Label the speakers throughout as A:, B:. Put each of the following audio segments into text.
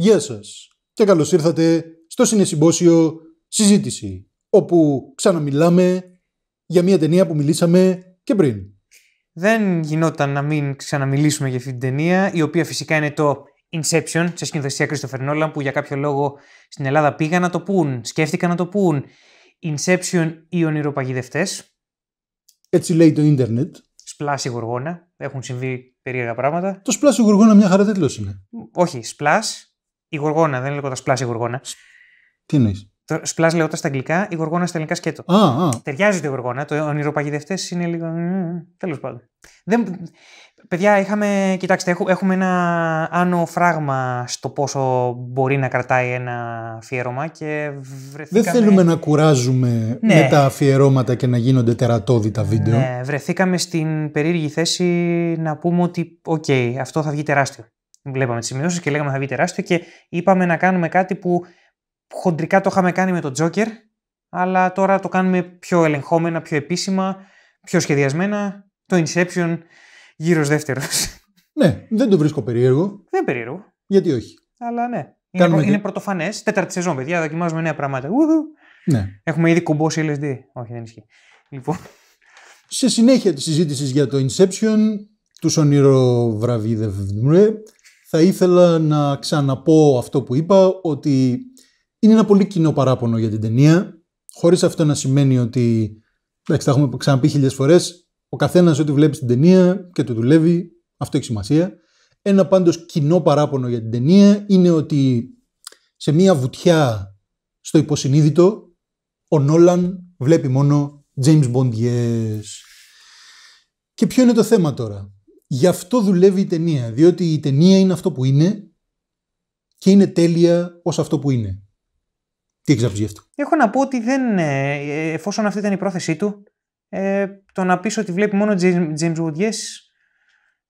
A: Γεια σας και καλώς ήρθατε στο συνεσυμπόσιο συζήτηση όπου ξαναμιλάμε για μια ταινία που μιλήσαμε και πριν.
B: Δεν γινόταν να μην ξαναμιλήσουμε για αυτή την ταινία η οποία φυσικά είναι το Inception σε σκηνοθεσία Christopher Nolan που για κάποιο λόγο στην Ελλάδα πήγαν να το πούν, σκέφτηκαν να το πούν Inception ή ονειροπαγιδευτές. Έτσι λέει το ίντερνετ. Σπλάση γοργόνα. Έχουν συμβεί περίεργα πράγματα. Το σπλάση γοργόνα μια χαρά είναι. Όχι, σπλάση η γοργόνα, δεν λέγοντα πλάση γοργόνα. Τι εννοείς. Σπλά λέγοντα στα αγγλικά, η γοργόνα στα ελληνικά σκέτο. Α, α. Ταιριάζει η γοργόνα. Το ονειροπαγιδευτές είναι λίγο. Ε, Τέλος πάντων. Δεν... Παιδιά, είχαμε. Κοιτάξτε, έχουμε ένα άνω φράγμα στο πόσο μπορεί να κρατάει ένα αφιέρωμα και βρεθήκαμε. Δεν θέλουμε να
A: κουράζουμε ναι. με τα αφιερώματα και να γίνονται τερατώδη τα βίντεο. Ναι,
B: βρεθήκαμε στην περίεργη θέση να πούμε ότι, οκ, αυτό θα βγει τεράστιο βλέπαμε τις σημειώσεις και λέγαμε θα βγει τεράστιο και είπαμε να κάνουμε κάτι που χοντρικά το είχαμε κάνει με τον Τζόκερ, αλλά τώρα το κάνουμε πιο ελεγχόμενα, πιο επίσημα, πιο σχεδιασμένα. Το Inception γύρω δεύτερο. Ναι, δεν το βρίσκω περίεργο. Δεν περίεργο. Γιατί όχι. Αλλά ναι. είναι, και... πρωτοφανές. Τέταρτη σεζόν, παιδιά. Δοκιμάζουμε νέα πράγματα. Ναι. Έχουμε ήδη κουμπώσει LSD. Όχι, δεν ισχύει. Λοιπόν.
A: Σε συνέχεια της συζήτησης για το Inception, τους ονειροβραβίδευμε, θα ήθελα να ξαναπώ αυτό που είπα, ότι είναι ένα πολύ κοινό παράπονο για την ταινία, χωρίς αυτό να σημαίνει ότι, εντάξει, έχουμε ξαναπεί χιλιάς φορές, ο καθένας ό,τι βλέπει την ταινία και το δουλεύει, αυτό έχει σημασία. Ένα πάντως κοινό παράπονο για την ταινία είναι ότι σε μία βουτιά στο υποσυνείδητο, ο Νόλαν βλέπει μόνο James Bond, Και ποιο είναι το θέμα τώρα. Γι' αυτό δουλεύει η ταινία, διότι η ταινία είναι αυτό που είναι και είναι τέλεια ως αυτό που είναι. Τι έχεις γι' αυτό.
B: Έχω να πω ότι δεν, ε, εφόσον αυτή ήταν η πρόθεσή του, ε, το να πεις ότι βλέπει μόνο James Wood, yes,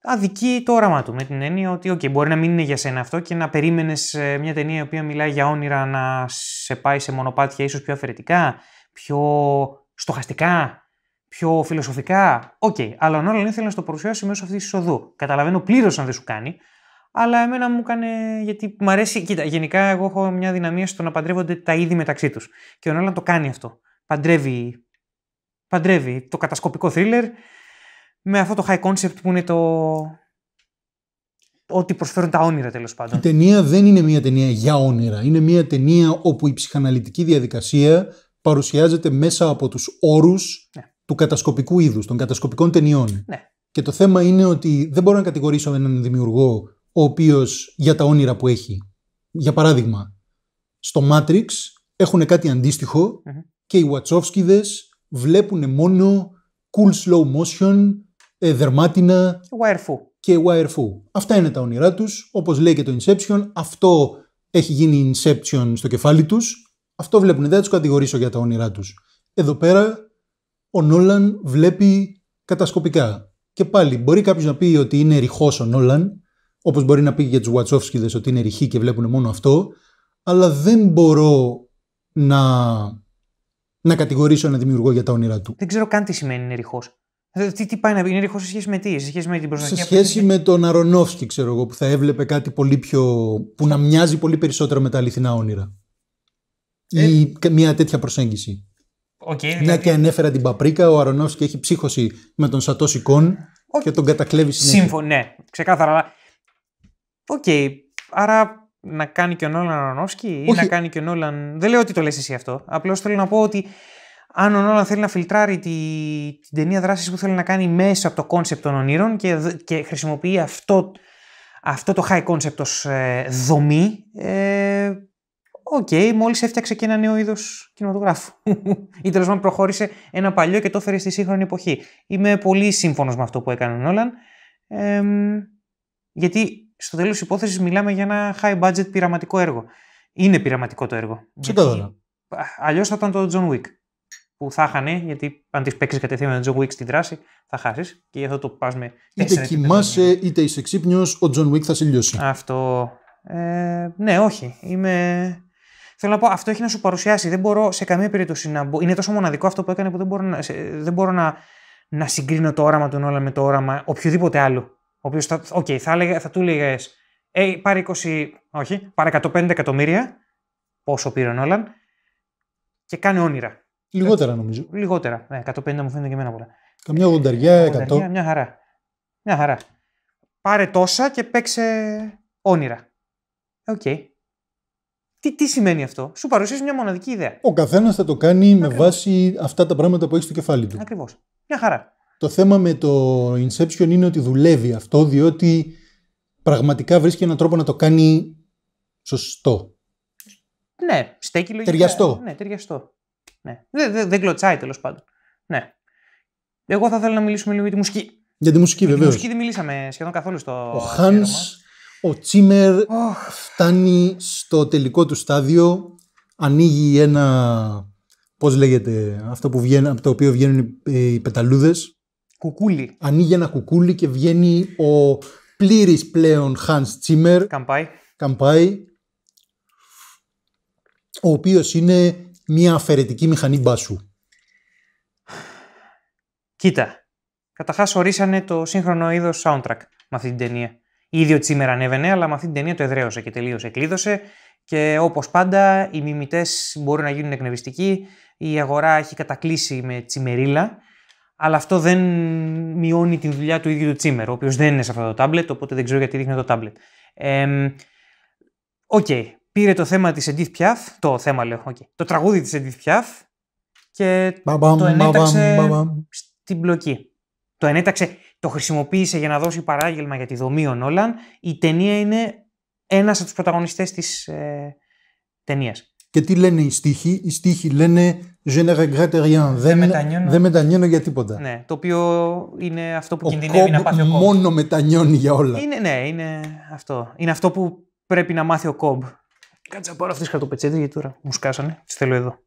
B: αδικεί το όραμά του με την έννοια ότι okay, μπορεί να μην είναι για σένα αυτό και να περίμενες ε, μια ταινία η οποία μιλάει για όνειρα να σε πάει σε μονοπάτια ίσως πιο αφαιρετικά, πιο στοχαστικά, πιο φιλοσοφικά, οκ. Okay. Αλλά ο Νόλαν ήθελε να το παρουσιάσει μέσω αυτής της οδού. Καταλαβαίνω πλήρως αν δεν σου κάνει. Αλλά εμένα μου έκανε. Γιατί μου αρέσει. Κοίτα, γενικά εγώ έχω μια δυναμία στο να παντρεύονται τα είδη μεταξύ τους. Και ο Νόλαν το κάνει αυτό. Παντρεύει, παντρεύει το κατασκοπικό θρίλερ με αυτό το high concept που είναι το. Ό,τι προσφέρουν τα όνειρα τέλος πάντων. Η
A: ταινία δεν είναι μια ταινία για όνειρα. Είναι μια ταινία όπου η ψυχαναλυτική διαδικασία παρουσιάζεται μέσα από τους όρους. Ναι του κατασκοπικού είδους, των κατασκοπικών ταινιών. Ναι. Και το θέμα είναι ότι δεν μπορώ να κατηγορήσω έναν δημιουργό ο οποίος για τα όνειρα που έχει. Για παράδειγμα, στο Matrix έχουν κάτι και οι Βατσόφσκιδες βλέπουν μόνο cool slow motion, ε, δερμάτινα Wirefoo. και Wirefoo. Αυτά είναι τα όνειρά τους, όπως λέει και το Inception. Αυτό έχει γίνει Inception στο κεφάλι τους. Αυτό βλέπουν, δεν θα κατηγορήσω για τα όνειρά τους. Εδώ πέρα ο Νόλαν βλέπει κατασκοπικά. Και πάλι, μπορεί κάποιος να πει ότι είναι ρηχός ο Νόλαν, όπως μπορεί να πει για του Βατσόφσκιδε ότι είναι ρηχοί και βλέπουν μόνο αυτό, αλλά δεν μπορώ να, να κατηγορήσω ένα δημιουργό για τα όνειρά του.
B: Δεν ξέρω καν τι σημαίνει είναι ρηχός. Ε, τι, τι πάει να πει, είναι ρηχός σε σχέση με τι, σε σχέση με την προστασία. Σε σχέση
A: με τον Αρονόφσκι, ξέρω εγώ, που θα έβλεπε κάτι πολύ πιο. που να μοιάζει πολύ περισσότερο με τα αληθινά όνειρα. Ε... Ή μια τέτοια προσέγγιση. Okay, Μια και ανέφερα την Παπρίκα, ο Αρονόφσκι έχει ψύχωση με τον Σατό Σικών και τον κατακλέβει συνέχεια. Σύμφωνο,
B: ναι, ξεκάθαρα. Οκ, okay. άρα να κάνει και ο Νόλαν Αρονόφσκι ή να κάνει και ο Νόλαν... Δεν λέω ότι το λες εσύ αυτό, Απλώς θέλω να πω ότι αν ο Νόλαν θέλει να φιλτράρει την ταινία δράσης που θέλει να κάνει μέσα από το κόνσεπτ των ονείρων και, χρησιμοποιεί αυτό, το high concept ως ε, δομή, ε, Οκ, okay, μόλις έφτιαξε και ένα νέο είδος κινηματογράφου. ή τέλος πάντων προχώρησε ένα παλιό και το έφερε στη σύγχρονη εποχή. Είμαι πολύ σύμφωνος με αυτό που έκανε ο γιατί στο τέλος της υπόθεσης μιλάμε για ένα high budget πειραματικό έργο. Είναι πειραματικό το έργο. Ξεκάθαρα. Αλλιώς θα ήταν το John Wick. Που θα χανε, γιατί αν της παίξεις κατευθείαν με τον John Wick στην δράση, θα χάσεις. Και γι' αυτό το πας με. Είτε κοιμάσαι,
A: είτε είσαι ξύπνιος, ο John Wick θα σε Αυτό.
B: Ε, ναι, όχι. Είμαι Θέλω να πω, αυτό έχει να σου παρουσιάσει. Δεν μπορώ σε καμία περίπτωση να μπω. Είναι τόσο μοναδικό αυτό που έκανε που δεν μπορώ να, δεν μπορώ να, να συγκρίνω το όραμα του Νόλα με το όραμα οποιοδήποτε άλλου. Ο οποίος θα, okay, θα, θα του έλεγε, Ε, πάρε 20, όχι, πάρε 150 εκατομμύρια, πόσο πήρε ο Νόλαν, και κάνει όνειρα. Λιγότερα νομίζω. Λιγότερα. Ναι, ε, 150 μου φαίνεται και εμένα πολλά.
A: Καμιά γονταριά, 100. Μια
B: χαρά. Μια χαρά. Πάρε τόσα και παίξε όνειρα. Ε, οκ. Τι, τι σημαίνει αυτό, σου παρουσιάζει μια μοναδική ιδέα.
A: Ο καθένας θα το κάνει με βάση αυτά τα πράγματα που έχει στο κεφάλι του. Ακριβώς. Μια χαρά. Το θέμα με το Inception είναι ότι δουλεύει αυτό, διότι πραγματικά βρίσκει έναν τρόπο να το κάνει σωστό.
B: Ναι, στέκει λογικά. Ταιριαστό. Ναι, ταιριαστό. Ναι. Δεν δε, δε κλωτσάει τέλος πάντων. Ναι. Εγώ θα ήθελα να μιλήσουμε λίγο για τη μουσική. Για τη μουσική, βεβαίω. Για τη μουσική δεν μιλήσαμε σχεδόν καθόλου στο. Ο Χάν
A: ο Τσίμερ φτάνει στο τελικό του στάδιο, ανοίγει ένα, πώς λέγεται, αυτό που βγαίνει, από το οποίο βγαίνουν οι πεταλούδες. Κουκούλι. Ανοίγει ένα κουκούλι και βγαίνει ο πλήρης πλέον Hans Τσίμερ. Καμπάι. Καμπάι. Ο οποίος είναι μια αφαιρετική μηχανή μπάσου.
B: Κοίτα, καταρχάς ορίσανε το σύγχρονο είδος soundtrack με αυτή την ταινία. Ήδη ο Τσίμερ ανέβαινε, αλλά με αυτή την ταινία το εδραίωσε και τελείωσε, κλείδωσε. Και όπως πάντα, οι μιμητές μπορούν να γίνουν εκνευριστικοί. Η αγορά έχει κατακλείσει με τσιμερίλα. Αλλά αυτό δεν μειώνει τη δουλειά του ίδιου του Τσίμερ, ο οποίος δεν είναι σε αυτό το τάμπλετ, οπότε δεν ξέρω γιατί δείχνει το τάμπλετ. Οκ. okay. Πήρε το θέμα της Edith Piaf, το θέμα λέω, okay. το τραγούδι της Edith Piaf και μπαμ, το ενέταξε μπαμ, μπαμ. στην πλοκή. Το ενέταξε το χρησιμοποίησε για να δώσει παράγγελμα για τη δομή ο Νόλαν. Η ταινία είναι ένας από τους πρωταγωνιστές της ε,
A: Και τι λένε οι στίχοι. Οι στίχοι λένε «Je ne regrette rien». Δεν, μετανιώνω. για τίποτα. Ναι,
B: το οποίο είναι αυτό που ο κινδυνεύει να πάθει ο Κόμπ. Μόνο
A: μετανιώνει για όλα. Είναι,
B: ναι, είναι αυτό. Είναι αυτό που πρέπει να μάθει ο Κόμπ. Κάτσε να πάρω αυτές τις χαρτοπετσέτες γιατί τώρα μου σκάσανε. Τις θέλω εδώ.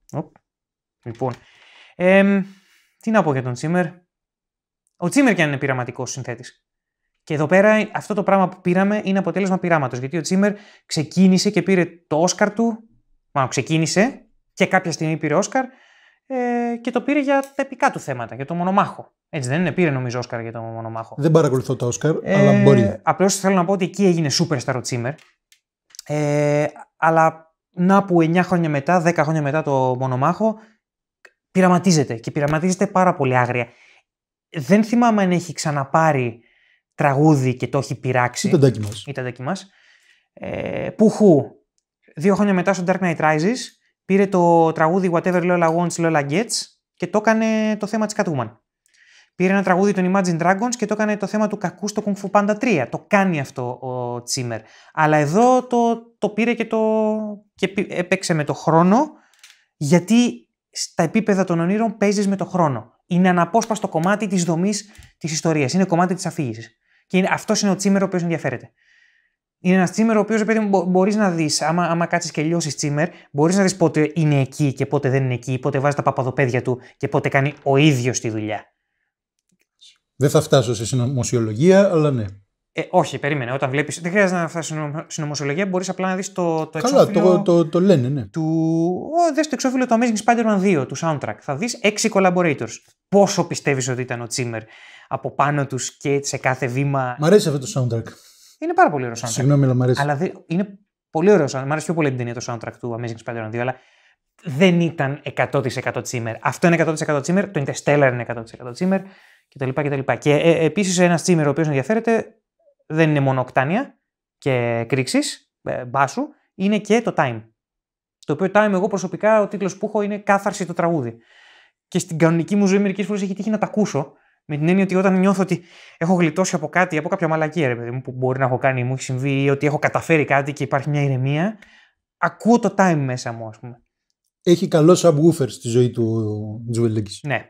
B: Λοιπόν, ε, τι να πω για τον Τσίμερ. Ο Τσίμερ και αν είναι πειραματικός συνθέτης. Και εδώ πέρα αυτό το πράγμα που πήραμε είναι αποτέλεσμα πειράματος. Γιατί ο Τσίμερ ξεκίνησε και πήρε το Όσκαρ του. Μάλλον ξεκίνησε και κάποια στιγμή πήρε Όσκαρ ε, και το πήρε για τα επικά του θέματα, για το μονομάχο. Έτσι δεν είναι, πήρε νομίζω Όσκαρ για το μονομάχο. Δεν
A: παρακολουθώ το Όσκαρ, ε, αλλά μπορεί.
B: Απλώς θέλω να πω ότι εκεί έγινε σούπερ ο Τσίμερ. Ε, αλλά να που 9 χρόνια μετά, 10 χρόνια μετά το μονομάχο, πειραματίζεται και πειραματίζεται πάρα πολύ άγρια δεν θυμάμαι αν έχει ξαναπάρει τραγούδι και το έχει πειράξει. Ήταν τάκι μας. Ε, πουχού, δύο χρόνια μετά στο Dark Knight Rises, πήρε το τραγούδι Whatever Lola Wants Lola Gets και το έκανε το θέμα της Catwoman. Πήρε ένα τραγούδι των Imagine Dragons και το έκανε το θέμα του κακού στο Kung Fu Panda 3. Το κάνει αυτό ο Τσίμερ. Αλλά εδώ το, το πήρε και, το, και έπαιξε με το χρόνο, γιατί στα επίπεδα των ονείρων παίζεις με το χρόνο είναι αναπόσπαστο κομμάτι της δομής της ιστορίας. Είναι κομμάτι της αφήγησης. Και αυτό είναι ο Τσίμερ ο οποίος ενδιαφέρεται. Είναι ένας Τσίμερ ο οποίος μπορείς να δεις, άμα, άμα κάτσεις και λιώσεις τσίμερ, μπορείς να δεις πότε είναι εκεί και πότε δεν είναι εκεί, πότε βάζει τα παπαδοπέδια του και πότε κάνει ο ίδιος τη δουλειά. Δεν θα φτάσω σε συνωμοσιολογία, αλλά ναι. Ε, όχι, περίμενε. Όταν βλέπεις. Δεν χρειάζεται να φτάσεις στην ομοσιολογία. Μπορείς απλά να δεις το, το εξώφυλλο. Καλά, το, το, λένε, ναι. Του... Δες το εξώφυλλο του Amazing Spider-Man 2, του soundtrack. Θα δεις έξι collaborators. Πόσο πιστεύεις ότι ήταν ο Τσίμερ από πάνω τους και σε κάθε βήμα. Μ' αρέσει αυτό το soundtrack. Είναι πάρα πολύ ωραίο soundtrack. Συγγνώμη, αλλά μ' αρέσει. Αλλά δε... είναι πολύ ωραίο. Μ' αρέσει πιο πολύ την ταινία το soundtrack του Amazing Spider-Man 2, αλλά δεν ήταν 100% Τσίμερ. Αυτό είναι 100% Τσίμερ, το Interstellar είναι 100% Τσίμερ και Και, και ε, επίσης ένας Τσίμερ ο οποίος ενδιαφέρεται δεν είναι μόνο οκτάνια και κρίξει, ε, μπάσου, είναι και το time. Το οποίο time εγώ προσωπικά ο τίτλος που έχω είναι Κάθαρση το τραγούδι. Και στην κανονική μου ζωή μερικές φορές έχει τύχει να τα ακούσω. Με την έννοια ότι όταν νιώθω ότι έχω γλιτώσει από κάτι, από κάποια μαλακία, ρε που μπορεί να έχω κάνει, ή μου έχει συμβεί, ή ότι έχω καταφέρει κάτι και υπάρχει μια ηρεμία, ακούω το time μέσα μου, ας πούμε.
A: Έχει καλό subwoofer στη ζωή του Τζουέλ
B: Ναι.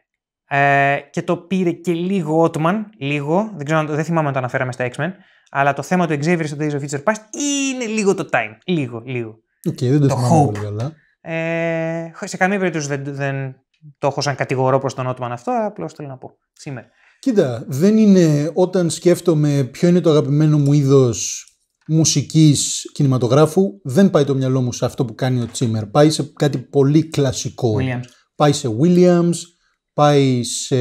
B: Ε, και το πήρε και λίγο Ότμαν, λίγο. Δεν, ξέρω, δεν θυμάμαι αν το αναφέραμε στα X-Men. Αλλά το θέμα του Xavier στο Days of Future Past είναι λίγο το time. Λίγο, λίγο.
A: Okay, δεν το, το hope. Πολύ
B: καλά. Ε, σε καμία περίπτωση δεν, το έχω σαν κατηγορό προς τον Ότμαν αυτό, απλώς θέλω να πω σήμερα.
A: Κοίτα, δεν είναι όταν σκέφτομαι ποιο είναι το αγαπημένο μου είδος μουσικής κινηματογράφου, δεν πάει το μυαλό μου σε αυτό που κάνει ο Τσίμερ. Πάει σε κάτι πολύ κλασικό. Πάει σε Williams, πάει σε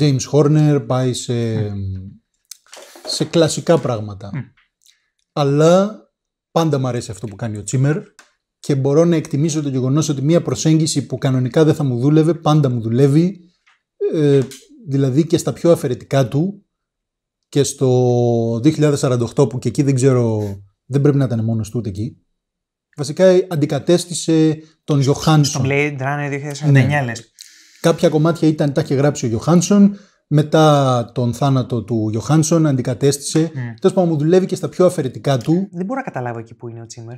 A: James Horner, πάει σε. Ναι σε κλασικά πράγματα. Αλλά πάντα μου αρέσει αυτό που κάνει ο Τσίμερ και μπορώ να εκτιμήσω το γεγονός ότι μια προσέγγιση που κανονικά δεν θα μου δούλευε, πάντα μου δουλεύει. Ε, δηλαδή και στα πιο αφαιρετικά του και στο 2048 που και εκεί δεν ξέρω, δεν πρέπει να ήταν μόνος του ούτε εκεί. Βασικά ε, αντικατέστησε
B: τον Γιωχάνσον. Στο Blade Runner 2049 ναι.
A: Κάποια κομμάτια ήταν, τα είχε γράψει ο Γιωχάνσον, μετά τον θάνατο του Γιωχάνσον αντικατέστησε. Mm. Ναι. Τέλος πάντων, μου δουλεύει και στα πιο αφαιρετικά του.
B: Δεν μπορώ να καταλάβω εκεί που είναι ο Τσίμερ.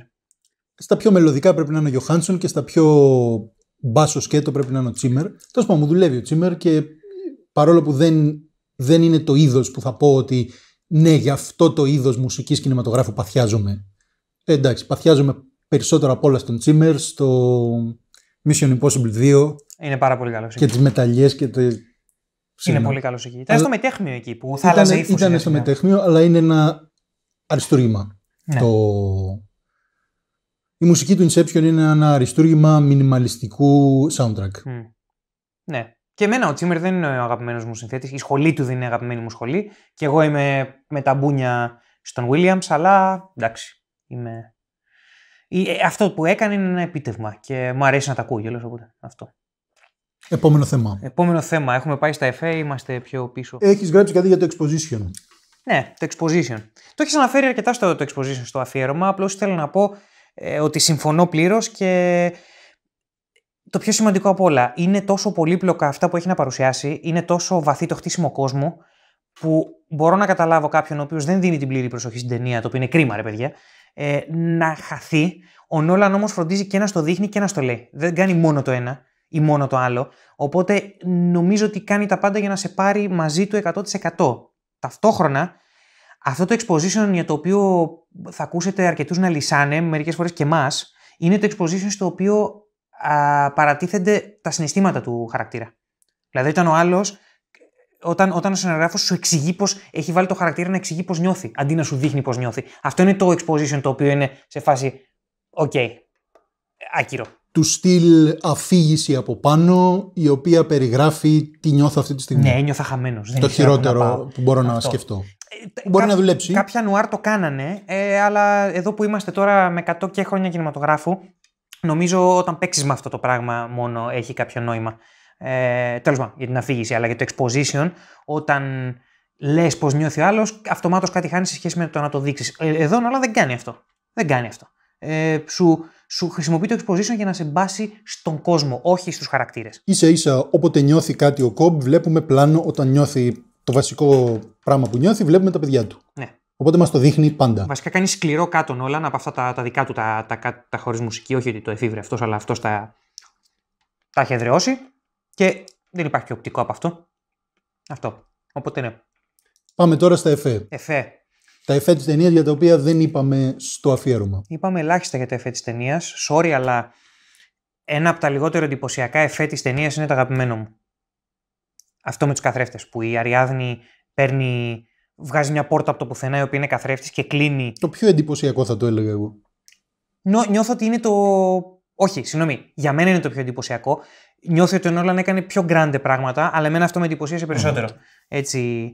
A: Στα πιο μελωδικά πρέπει να είναι ο Γιωχάνσον και στα πιο μπάσο σκέτο πρέπει να είναι ο Τσίμερ. Τέλος πάντων, μου δουλεύει ο Τσίμερ και παρόλο που δεν, δεν είναι το είδος που θα πω ότι ναι, γι' αυτό το είδος μουσικής κινηματογράφου παθιάζομαι. Ε, εντάξει, παθιάζομαι περισσότερο από όλα στον Τσίμερ, στο Mission Impossible 2. Είναι πάρα πολύ καλό. Και τις μεταλλιές και το, είναι πολύ καλός εκεί. Ήταν στο μετέχνιο εκεί που θα άλλαζε ύφο. Ήταν στο μετέχνιο, αλλά είναι ένα αριστούργημα. Ναι. Το... Η μουσική του Inception είναι ένα αριστούργημα μινιμαλιστικού soundtrack.
B: Ναι. Και εμένα ο Τσίμερ δεν είναι ο αγαπημένος μου συνθέτης. Η σχολή του δεν είναι αγαπημένη μου σχολή. Και εγώ είμαι με τα μπούνια στον Williams, αλλά εντάξει. Είμαι... Αυτό που έκανε είναι ένα επίτευγμα και μου αρέσει να τα ακούω οπότε Αυτό.
A: Επόμενο θέμα.
B: Επόμενο θέμα. Έχουμε πάει στα FA, είμαστε πιο πίσω. Έχεις
A: γράψει κάτι για το exposition.
B: Ναι, το exposition. Το έχεις αναφέρει αρκετά στο το exposition, στο αφιέρωμα. Απλώς θέλω να πω ε, ότι συμφωνώ πλήρως και το πιο σημαντικό από όλα είναι τόσο πολύπλοκα αυτά που έχει να παρουσιάσει, είναι τόσο βαθύ το χτίσιμο κόσμο που μπορώ να καταλάβω κάποιον ο οποίος δεν δίνει την πλήρη προσοχή στην ταινία, το οποίο είναι κρίμα, ρε παιδιά, ε, να χαθεί. Ο Νόλαν όμως φροντίζει και να στο δείχνει και να στο λέει. Δεν κάνει μόνο το ένα ή μόνο το άλλο. Οπότε νομίζω ότι κάνει τα πάντα για να σε πάρει μαζί του 100%. Ταυτόχρονα, αυτό το exposition για το οποίο θα ακούσετε αρκετούς να λυσάνε, μερικές φορές και εμάς, είναι το exposition στο οποίο α, παρατίθενται τα συναισθήματα του χαρακτήρα. Δηλαδή, όταν ο άλλος. όταν, όταν ο συναγράφο σου εξηγεί πώ έχει βάλει το χαρακτήρα να εξηγεί πώ νιώθει, αντί να σου δείχνει πώ νιώθει. Αυτό είναι το exposition το οποίο είναι σε φάση. Οκ. Okay, άκυρο
A: του στυλ αφήγηση από πάνω, η οποία περιγράφει τι νιώθω αυτή τη στιγμή. Ναι,
B: νιώθω. χαμένος.
A: Το χειρότερο που, μπορώ Αυτό. να σκεφτώ.
B: Ε, μπορεί να δουλέψει. Κάποια νουάρ το κάνανε, ε, αλλά εδώ που είμαστε τώρα με 100 και χρόνια κινηματογράφου, νομίζω όταν παίξεις με αυτό το πράγμα μόνο έχει κάποιο νόημα. Ε, Τέλος πάντων, για την αφήγηση, αλλά για το exposition, όταν λες πώς νιώθει ο άλλος, αυτομάτως κάτι χάνεις σε σχέση με το να το δείξεις. Ε, εδώ αλλά δεν κάνει αυτό. Δεν κάνει αυτό. Ε, σου, σου χρησιμοποιεί το exposition για να σε μπάσει στον κόσμο, όχι στους χαρακτήρες.
A: σα ίσα, όποτε νιώθει κάτι ο κομπ, βλέπουμε πλάνο όταν νιώθει το βασικό πράγμα που νιώθει, βλέπουμε τα παιδιά του. Ναι. Οπότε μας το δείχνει πάντα.
B: Βασικά κάνει σκληρό κάτω όλα από αυτά τα, τα δικά του τα, τα, τα, τα χωρίς μουσική. Όχι ότι το εφήβρε αυτός, αλλά αυτός τα, τα έχει εδρεώσει Και δεν υπάρχει πιο οπτικό από αυτό. Αυτό. Οπότε ναι.
A: Πάμε τώρα στα εφέ. Εφέ τα εφέ τη ταινία για τα οποία δεν είπαμε στο αφιέρωμα.
B: Είπαμε ελάχιστα για τα εφέ τη ταινία. Sorry, αλλά ένα από τα λιγότερο εντυπωσιακά εφέ τη ταινία είναι το αγαπημένο μου. Αυτό με τους καθρέφτες που η Αριάδνη παίρνει, βγάζει μια πόρτα από το πουθενά η οποία είναι καθρέφτης και κλείνει. Το πιο
A: εντυπωσιακό θα το έλεγα εγώ.
B: Νο, νιώθω ότι είναι το. Όχι, συγγνώμη, για μένα είναι το πιο εντυπωσιακό. Νιώθω ότι ο Νόλαν έκανε πιο γκράντε πράγματα, αλλά εμένα αυτό με εντυπωσίασε ναι, περισσότερο. Mm. Έτσι,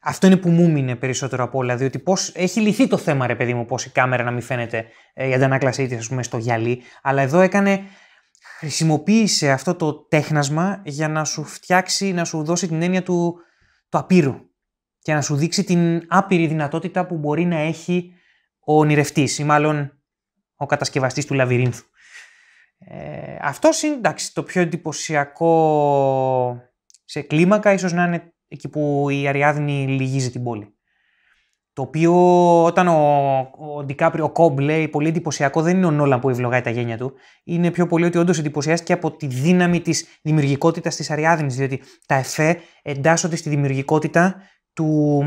B: αυτό είναι που μου μείνε περισσότερο από όλα. Διότι έχει λυθεί το θέμα, ρε παιδί μου, πώς η κάμερα να μην φαίνεται ε, η αντανάκλασή της, ας πούμε, στο γυαλί. Αλλά εδώ έκανε. Χρησιμοποίησε αυτό το τέχνασμα για να σου φτιάξει, να σου δώσει την έννοια του, του απείρου και να σου δείξει την άπειρη δυνατότητα που μπορεί να έχει ο ονειρευτής ή μάλλον ο κατασκευαστής του λαβυρίνθου. Ε, αυτός είναι εντάξει, το πιο εντυπωσιακό σε κλίμακα, ίσως να είναι εκεί που η Αριάδνη λυγίζει την πόλη. Το οποίο όταν ο, ο Ντικάπριο, ο Κόμπ λέει πολύ εντυπωσιακό, δεν είναι ο Νόλαν που ευλογάει τα γένια του. Είναι πιο πολύ ότι όντως εντυπωσιάστηκε από τη δύναμη της δημιουργικότητας της Αριάδνης. Διότι τα εφέ εντάσσονται στη δημιουργικότητα του.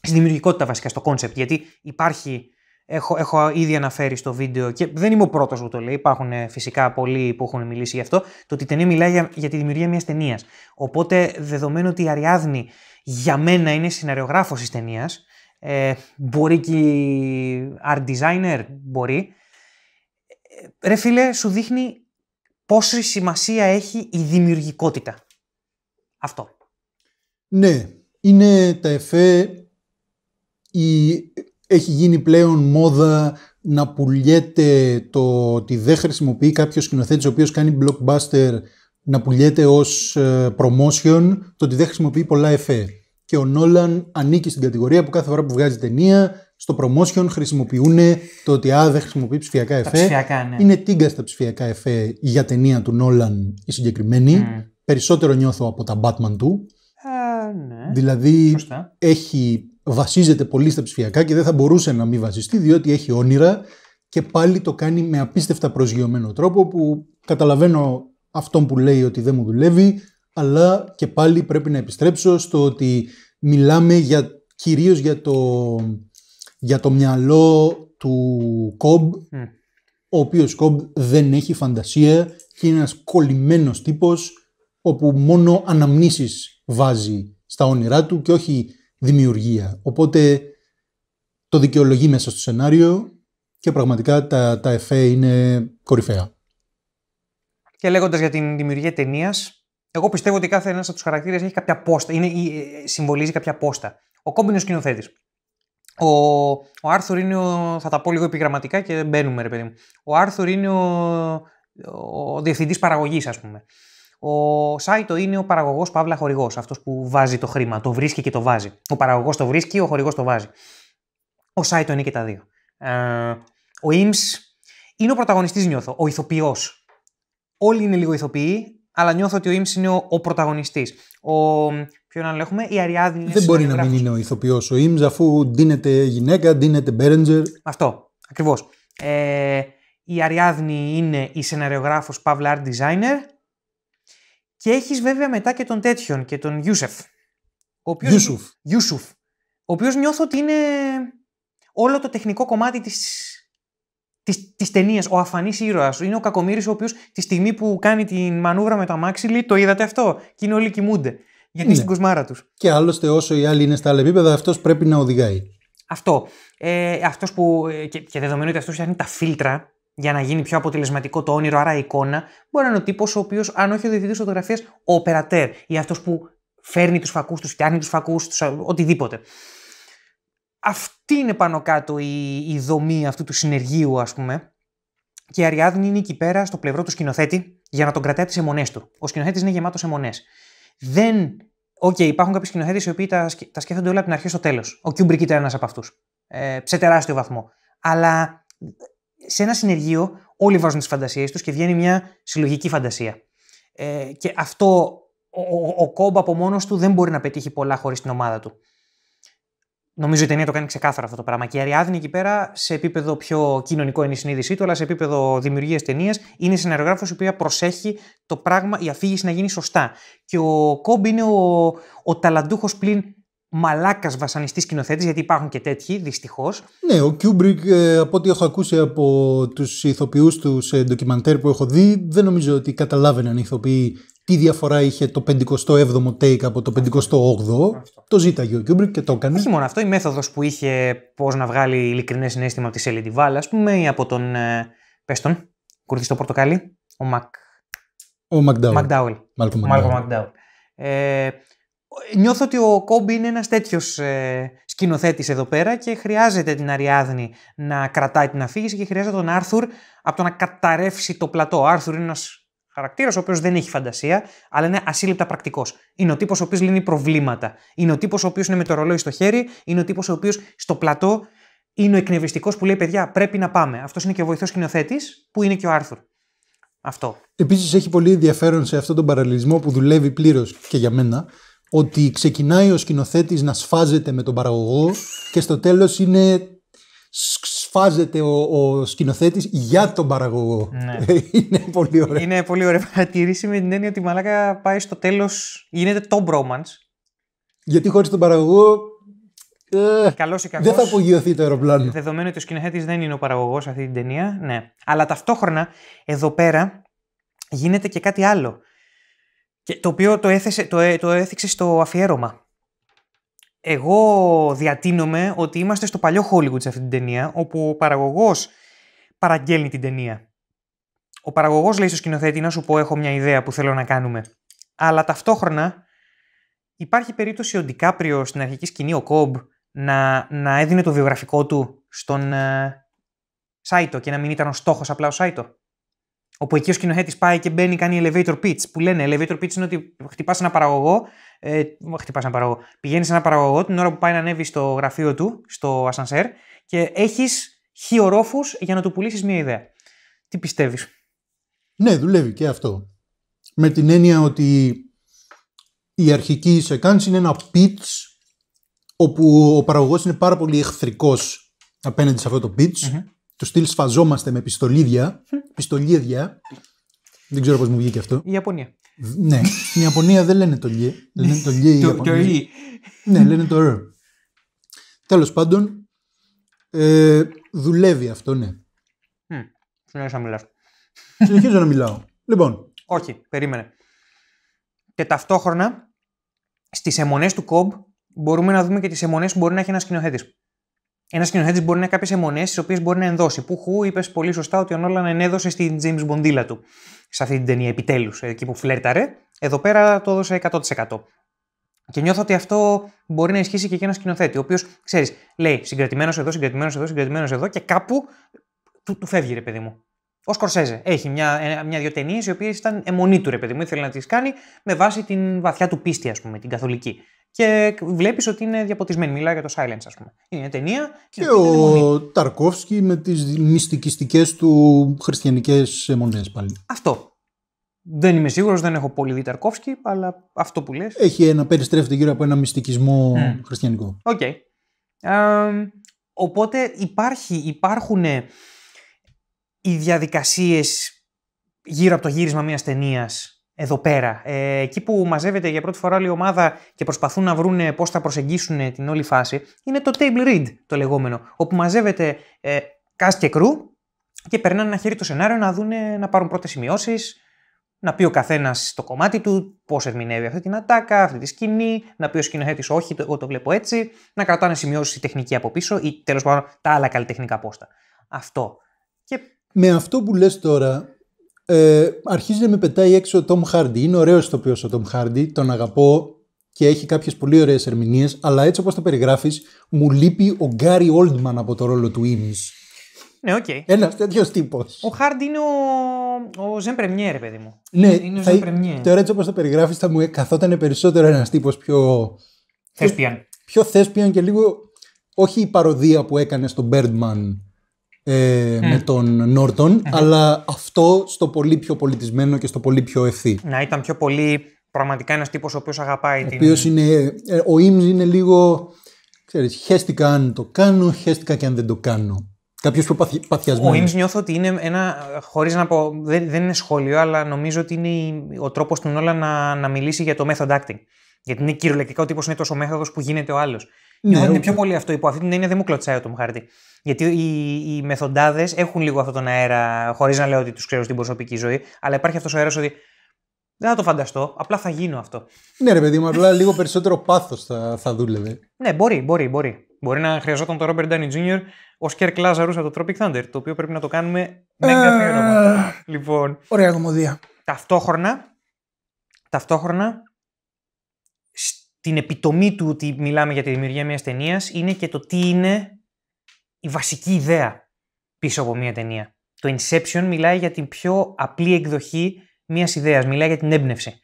B: στη δημιουργικότητα βασικά, στο κόνσεπτ. Γιατί υπάρχει Έχω, έχω ήδη αναφέρει στο βίντεο και δεν είμαι ο πρώτος που το λέει. Υπάρχουν ε, φυσικά πολλοί που έχουν μιλήσει γι' αυτό. Το ότι η ταινία μιλάει για, για τη δημιουργία μιας ταινίας. Οπότε, δεδομένου ότι η Αριάδνη για μένα είναι σιναριογράφος της ταινίας, ε, μπορεί και art designer, μπορεί. Ε, ρε φίλε, σου δείχνει πόση σημασία έχει η δημιουργικότητα. Αυτό.
A: Ναι, είναι τα εφέ, η έχει γίνει πλέον μόδα να πουλιέται το ότι δεν χρησιμοποιεί κάποιος σκηνοθέτης ο οποίος κάνει blockbuster να πουλιέται ως ε, promotion, το ότι δεν χρησιμοποιεί πολλά εφέ. Και ο Νόλαν ανήκει στην κατηγορία που κάθε φορά που βγάζει ταινία, στο promotion χρησιμοποιούν το ότι α, δεν χρησιμοποιεί ψηφιακά εφέ. ψηφιακά, ναι. Είναι τίγκα στα ψηφιακά εφέ για ταινία του Νόλαν η συγκεκριμένη. Mm. Περισσότερο νιώθω από τα Batman του.
B: Ε, ναι.
A: Δηλαδή έχει βασίζεται πολύ στα ψηφιακά και δεν θα μπορούσε να μην βασιστεί διότι έχει όνειρα και πάλι το κάνει με απίστευτα προσγειωμένο τρόπο που καταλαβαίνω αυτόν που λέει ότι δεν μου δουλεύει αλλά και πάλι πρέπει να επιστρέψω στο ότι μιλάμε για, κυρίως για το, για το μυαλό του Κομπ ο οποίος Κομπ δεν έχει φαντασία και είναι ένας κολλημένος τύπος όπου μόνο αναμνήσεις βάζει στα όνειρά του και όχι δημιουργία. Οπότε το δικαιολογεί μέσα στο σενάριο και πραγματικά τα, τα εφέ είναι κορυφαία.
B: Και λέγοντας για την δημιουργία ταινίας, εγώ πιστεύω ότι κάθε ένας από τους χαρακτήρες έχει κάποια πόστα, είναι, ε, συμβολίζει κάποια πόστα. Ο κόμπινο σκηνοθέτης. Ο, ο Άρθουρ είναι. Ο, θα τα πω λίγο επιγραμματικά και μπαίνουμε, ρε παιδί μου. Ο Άρθουρ είναι ο, ο διευθυντής παραγωγής, ας πούμε. Ο Σάιτο είναι ο παραγωγός Παύλα χορηγός, αυτός που βάζει το χρήμα, το βρίσκει και το βάζει. Ο παραγωγός το βρίσκει, ο χορηγός το βάζει. Ο Σάιτο είναι και τα δύο. Ε, ο Ιμ είναι ο πρωταγωνιστής, νιώθω, ο ηθοποιός. Όλοι είναι λίγο ηθοποιοί, αλλά νιώθω ότι ο Ιμ είναι ο, ο πρωταγωνιστής. Ο, ποιον άλλο έχουμε, η Αριάδνη. Δεν μπορεί να μην
A: είναι ο ηθοποιός. Ο Ιμ, αφού ντύνεται γυναίκα,
B: ντύνεται Μπέρεντζερ. Αυτό, ακριβώς. Ε, η Αριάδνη είναι η σεναριογράφος Παύλα Art Designer και έχεις βέβαια μετά και τον τέτοιον και τον Ιούσεφ. Ο οποίος... Ιούσουφ. Ιούσουφ. Ο οποίος νιώθω ότι είναι όλο το τεχνικό κομμάτι της της, της ταινίας. Ο αφανής ήρωας. Είναι ο κακομοίρη ο οποίος τη στιγμή που κάνει την μανούρα με το αμάξι Το είδατε αυτό. Και είναι όλοι κοιμούνται. Γιατί είναι στην κοσμάρα τους.
A: Και άλλωστε, όσο οι άλλοι είναι στα άλλα επίπεδα, αυτός πρέπει να οδηγάει.
B: Αυτό. Ε, αυτός που, ε, και, και δεδομένου ότι αυτός φτιάχνει τα φίλτρα για να γίνει πιο αποτελεσματικό το όνειρο, άρα η εικόνα, μπορεί να είναι ο τύπος ο οποίος, αν όχι ο διευθυντή φωτογραφίας, ο περατέρ ή αυτός που φέρνει τους φακούς, τους φτιάχνει τους φακούς, τους... οτιδήποτε. Αυτή είναι πάνω κάτω η, η δομή αυτού του συνεργείου, ας πούμε. Και η Αριάδνη είναι εκεί πέρα στο πλευρό του σκηνοθέτη για να τον κρατάει τις αιμονές του. Ο σκηνοθέτης είναι γεμάτος αιμονές. Δεν. Οκ, okay, υπάρχουν κάποιοι σκηνοθέτες οι οποίοι τα, τα σκέφτονται όλα από την αρχή στο τέλος. Ο Κιούμπρικ ήταν ένας από αυτούς. Ε, σε τεράστιο βαθμό. Αλλά σε ένα συνεργείο όλοι βάζουν τις φαντασίες τους και βγαίνει μια συλλογική φαντασία. Ε, και αυτό ο, ο, Κόμπ από μόνος του δεν μπορεί να πετύχει πολλά χωρίς την ομάδα του. Νομίζω η ταινία το κάνει ξεκάθαρα αυτό το πράγμα. Και η Αριάδνη εκεί πέρα, σε επίπεδο πιο κοινωνικό είναι η συνείδησή του, αλλά σε επίπεδο δημιουργίας ταινίας, είναι η η οποία προσέχει το πράγμα, η αφήγηση να γίνει σωστά. Και ο Κόμπ είναι ο, ο ταλαντούχος πλην μαλάκας βασανιστής σκηνοθέτης, γιατί υπάρχουν και τέτοιοι, δυστυχώς.
A: Ναι, ο Κιούμπρικ, ε, από ό,τι έχω ακούσει από τους ηθοποιούς του σε ντοκιμαντέρ που έχω δει, δεν νομίζω ότι καταλάβαιναν οι ηθοποιοί τι διαφορά είχε το 57ο take από το 58ο. Το ζήταγε ο Κιούμπρικ και το έκανε. Όχι μόνο
B: αυτό, η μέθοδος που είχε πώς να βγάλει ειλικρινές συνέστημα από τη Σέλιντι Βάλα, ας πούμε, ή από τον. Ε, Πες τον, κουρδιστό πορτοκάλι, ο Μακ. Ο Μακντάουελ. Μάλκο Μακντάουελ νιώθω ότι ο Κόμπι είναι ένας τέτοιος ε, σκηνοθέτης εδώ πέρα και χρειάζεται την Αριάδνη να κρατάει την αφήγηση και χρειάζεται τον Άρθουρ από το να καταρρεύσει το πλατό. Ο Άρθουρ είναι ένας χαρακτήρας ο οποίος δεν έχει φαντασία, αλλά είναι ασύλληπτα πρακτικός. Είναι ο τύπος ο οποίος λύνει προβλήματα. Είναι ο τύπος ο οποίος είναι με το ρολόι στο χέρι. Είναι ο τύπος ο οποίος στο πλατό είναι ο εκνευριστικός που λέει παιδιά πρέπει να πάμε. Αυτός είναι και ο βοηθός σκηνοθέτης, που είναι και ο Άρθουρ. Αυτό.
A: Επίσης, έχει πολύ ενδιαφέρον σε αυτόν τον παραλληλισμό που δουλεύει πλήρως και για μένα ότι ξεκινάει ο σκηνοθέτης να σφάζεται με τον παραγωγό και στο τέλος είναι
B: σφάζεται ο, ο σκηνοθέτης για τον παραγωγό. Ναι. είναι πολύ ωραία. Είναι πολύ ωραία παρατηρήση με την έννοια ότι η Μαλάκα πάει στο τέλος, γίνεται το μπρόμαντς. Γιατί χωρίς τον παραγωγό ε, ή δεν θα απογειωθεί το αεροπλάνο. Δεδομένου ότι ο σκηνοθέτης δεν είναι ο παραγωγός αυτή την ταινία, ναι. Αλλά ταυτόχρονα εδώ πέρα γίνεται και κάτι άλλο. Και το οποίο το, έθεσε, το, ε, το έθιξε στο αφιέρωμα. Εγώ διατείνομαι ότι είμαστε στο παλιό Hollywood σε αυτή την ταινία, όπου ο παραγωγός παραγγέλνει την ταινία. Ο παραγωγός λέει στο σκηνοθέτη να σου πω έχω μια ιδέα που θέλω να κάνουμε. Αλλά ταυτόχρονα υπάρχει περίπτωση ο Ντικάπριο στην αρχική σκηνή, ο Κόμπ, να, να έδινε το βιογραφικό του στον ε, Σάιτο και να μην ήταν ο στόχος απλά ο Σάιτο. Όπου εκεί ο σκηνοθέτης πάει και μπαίνει, κάνει elevator pitch. Που λένε elevator pitch είναι ότι χτυπάς ένα παραγωγό. Ε, χτυπάς ένα παραγωγό. Πηγαίνεις ένα παραγωγό την ώρα που πάει να ανέβει στο γραφείο του, στο ασανσέρ, και έχεις χι για να του πουλήσεις μια ιδέα. Τι πιστεύεις. Ναι, δουλεύει και αυτό.
A: Με την έννοια ότι η αρχική κάνεις είναι ένα pitch όπου ο παραγωγός είναι πάρα πολύ εχθρικός απέναντι σε αυτό το pitch το στυλ σφαζόμαστε με πιστολίδια. πιστολίδια. Δεν ξέρω πώς μου βγήκε αυτό. Η Ιαπωνία. Ναι, στην Ιαπωνία δεν λένε το λιέ. Λένε το λιέ το, Ναι, λένε το «ρ». Τέλος πάντων, ε, δουλεύει αυτό, ναι.
B: Συνεχίζω να μιλάω. Συνεχίζω να μιλάω. Λοιπόν. Όχι, περίμενε. Και ταυτόχρονα στις αιμονές του κομπ μπορούμε να δούμε και τις αιμονές που μπορεί να έχει ένας σκηνοθέτης. Ένας σκηνοθέτης μπορεί να έχει κάποιες αιμονές, τις οποίες μπορεί να ενδώσει. Που χου είπες πολύ σωστά ότι ο Νόλαν ενέδωσε στην James Μποντίλα του σε αυτή την ταινία επιτέλους, εκεί που φλέρταρε. Εδώ πέρα το έδωσε 100%. Και νιώθω ότι αυτό μπορεί να ισχύσει και για ένα σκηνοθέτη, ο οποίος ξέρεις, λέει συγκρατημένος εδώ, συγκρατημένος εδώ, συγκρατημένος εδώ και κάπου του, του φεύγει ρε παιδί μου. Ο Σκορσέζε έχει ε, μια-δυο μια, ταινίες οι οποίες ήταν αιμονή του ρε παιδί μου, ήθελε να τις κάνει με βάση την βαθιά του πίστη, ας πούμε, την καθολική και βλέπεις ότι είναι διαποτισμένη. Μιλάει για το silence, ας πούμε. Είναι μια ταινία. Και, ο
A: Ταρκόφσκι με τις μυστικιστικές του χριστιανικές αιμονές πάλι.
B: Αυτό. Δεν είμαι σίγουρος, δεν έχω πολύ δει Ταρκόφσκι, αλλά αυτό που λες. Έχει ένα
A: περιστρέφεται γύρω από ένα μυστικισμό χριστιανικό.
B: Οκ. οπότε υπάρχει, υπάρχουν ε, οι διαδικασίες γύρω από το γύρισμα μιας ταινίας εδώ πέρα. Ε, εκεί που μαζεύεται για πρώτη φορά η ομάδα και προσπαθούν να βρουν πώς θα προσεγγίσουν την όλη φάση, είναι το table read το λεγόμενο. Όπου μαζεύεται ε, cast και crew και περνάνε ένα χέρι το σενάριο να, δουν, να πάρουν πρώτες σημειώσεις, να πει ο καθένας το κομμάτι του, πώς ερμηνεύει αυτή την ατάκα, αυτή τη σκηνή, να πει ο σκηνοθέτης όχι, το, εγώ το βλέπω έτσι, να κρατάνε σημειώσεις η τεχνική από πίσω ή τέλος πάντων τα άλλα καλλιτεχνικά πόστα. Αυτό. Και...
A: Με αυτό που λες τώρα, ε, αρχίζει να με πετάει έξω ο Τόμ Χάρντι. Είναι ωραίος ηθοποιός ο Τόμ Χάρντι, τον αγαπώ και έχει κάποιες πολύ ωραίες ερμηνείες, αλλά έτσι όπως το περιγράφεις, μου λείπει ο Γκάρι Όλτμαν από το ρόλο του Ιμι. Ναι, οκ. Okay. Ένας τέτοιος τύπος.
B: Ο Χάρντι είναι ο, ο Ζεν Πρεμιέ, ρε παιδί μου.
A: Ναι, είναι ο θα... Τώρα έτσι όπως το περιγράφεις, θα μου ε- καθόταν περισσότερο ένας τύπος πιο. Θέσπιαν. Πιο, θέσπιαν και λίγο. Όχι η παροδία που έκανε στο Μπέρντμαν ε, mm. με τον νορτον mm αλλά αυτό στο πολύ πιο πολιτισμένο και στο πολύ πιο ευθύ.
B: Να ήταν πιο πολύ πραγματικά ένας τύπος ο οποίος αγαπάει ο την... Οποίος
A: είναι, ε, ο Ιμς είναι λίγο, ξέρεις, χέστηκα αν το κάνω, χέστηκα και αν δεν το κάνω. Κάποιος πιο παθι, παθιασμένος. Ο Ιμς
B: νιώθω ότι είναι ένα, χωρίς να πω, δεν, δεν είναι σχόλιο, αλλά νομίζω ότι είναι ο τρόπος του Νόλα να, να μιλήσει για το method acting. Γιατί είναι κυριολεκτικά ο τύπος είναι τόσο μέθοδος που γίνεται ο άλλος. Ναι, ναι, είναι πιο πολύ αυτό που αυτή ναι, την έννοια δεν μου κλωτσάει το χάρτη. Γιατί οι, οι μεθοντάδες έχουν λίγο αυτόν τον αέρα, χωρίς να λέω ότι τους ξέρω στην προσωπική ζωή, αλλά υπάρχει αυτός ο αέρας ότι δεν θα το φανταστώ, απλά θα γίνω αυτό.
A: Ναι, ρε παιδί μου, απλά λίγο περισσότερο πάθος θα, θα δούλευε.
B: Ναι, μπορεί, μπορεί, μπορεί. Μπορεί να χρειαζόταν τον Robert Downey Jr. ως Kirk Lazarus από το Tropic Thunder, το οποίο πρέπει να το κάνουμε
A: με ε, καθιέρωμα.
B: λοιπόν. Ωραία κομμωδία. Ταυτόχρονα, ταυτόχρονα την επιτομή του ότι μιλάμε για τη δημιουργία μιας ταινίας είναι και το τι είναι η βασική ιδέα πίσω από μια ταινία. Το Inception μιλάει για την πιο απλή εκδοχή μιας ιδέας, μιλάει για την έμπνευση.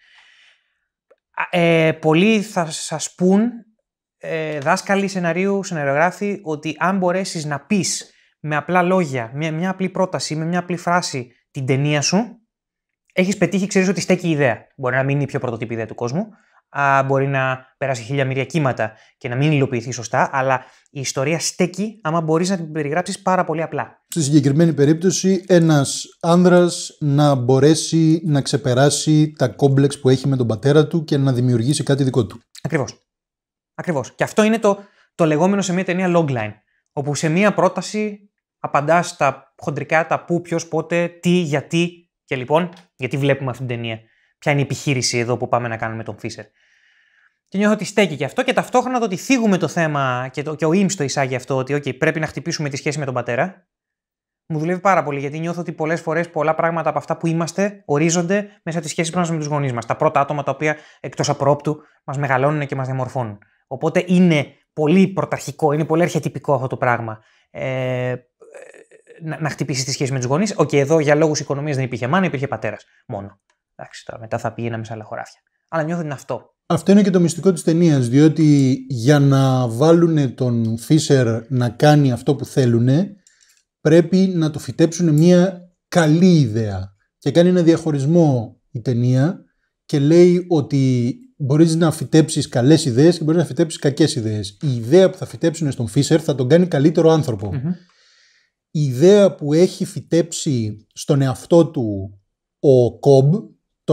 B: Ε, πολλοί θα σας πούν, ε, δάσκαλοι σεναρίου, σεναριογράφοι, ότι αν μπορέσεις να πεις με απλά λόγια, με μια απλή πρόταση, με μια απλή φράση την ταινία σου, έχεις πετύχει, ξέρεις ότι στέκει η ιδέα. Μπορεί να μην είναι η πιο πρωτοτύπη ιδέα του κόσμου, α, μπορεί να περάσει χίλια μύρια κύματα και να μην υλοποιηθεί σωστά, αλλά η ιστορία στέκει άμα μπορείς να την περιγράψεις πάρα πολύ απλά.
A: Στη συγκεκριμένη περίπτωση, ένας άνδρας να μπορέσει να ξεπεράσει τα κόμπλεξ που έχει με τον πατέρα του και να δημιουργήσει κάτι δικό του.
B: Ακριβώς. Ακριβώς. Και αυτό είναι το, το λεγόμενο σε μια ταινία logline. Όπου σε μια πρόταση απαντάς τα χοντρικά, τα πού, ποιος, πότε, τι, γιατί. Και λοιπόν, γιατί βλέπουμε αυτή την ταινία. Ποια είναι η επιχείρηση εδώ που πάμε να κάνουμε τον Φίσερ. Και νιώθω ότι στέκει και αυτό και ταυτόχρονα το ότι θίγουμε το θέμα και, το, και ο ΙΜΣ το εισάγει αυτό ότι okay, πρέπει να χτυπήσουμε τη σχέση με τον πατέρα. Μου δουλεύει πάρα πολύ γιατί νιώθω ότι πολλές φορές πολλά πράγματα από αυτά που είμαστε ορίζονται μέσα από τη σχέση μα με τους γονείς μας. Τα πρώτα άτομα τα οποία εκτός απρόπτου μας μεγαλώνουν και μας διαμορφώνουν. Οπότε είναι πολύ πρωταρχικό, είναι πολύ αρχιετυπικό αυτό το πράγμα. Ε, να, να χτυπήσεις τη σχέση με τους γονείς. Οκ, okay, εδώ για λόγους οικονομίας δεν υπήρχε μάνα, υπήρχε πατέρας μόνο. Εντάξει, τώρα μετά θα πει σε άλλα χωράφια. Αλλά νιώθω είναι αυτό. Αυτό είναι και το μυστικό
A: της ταινίας, διότι για να βάλουν τον Φίσερ να κάνει αυτό που θέλουν, πρέπει να του φυτέψουν μια καλή ιδέα. Και κάνει ένα διαχωρισμό η ταινία και λέει ότι μπορείς να φυτέψεις καλές ιδέες και μπορείς να φυτέψεις κακές ιδέες. Η ιδέα που θα φυτέψουν στον Φίσερ θα τον κάνει καλύτερο Η ιδέα που έχει φυτέψει στον εαυτό του ο Κομπ,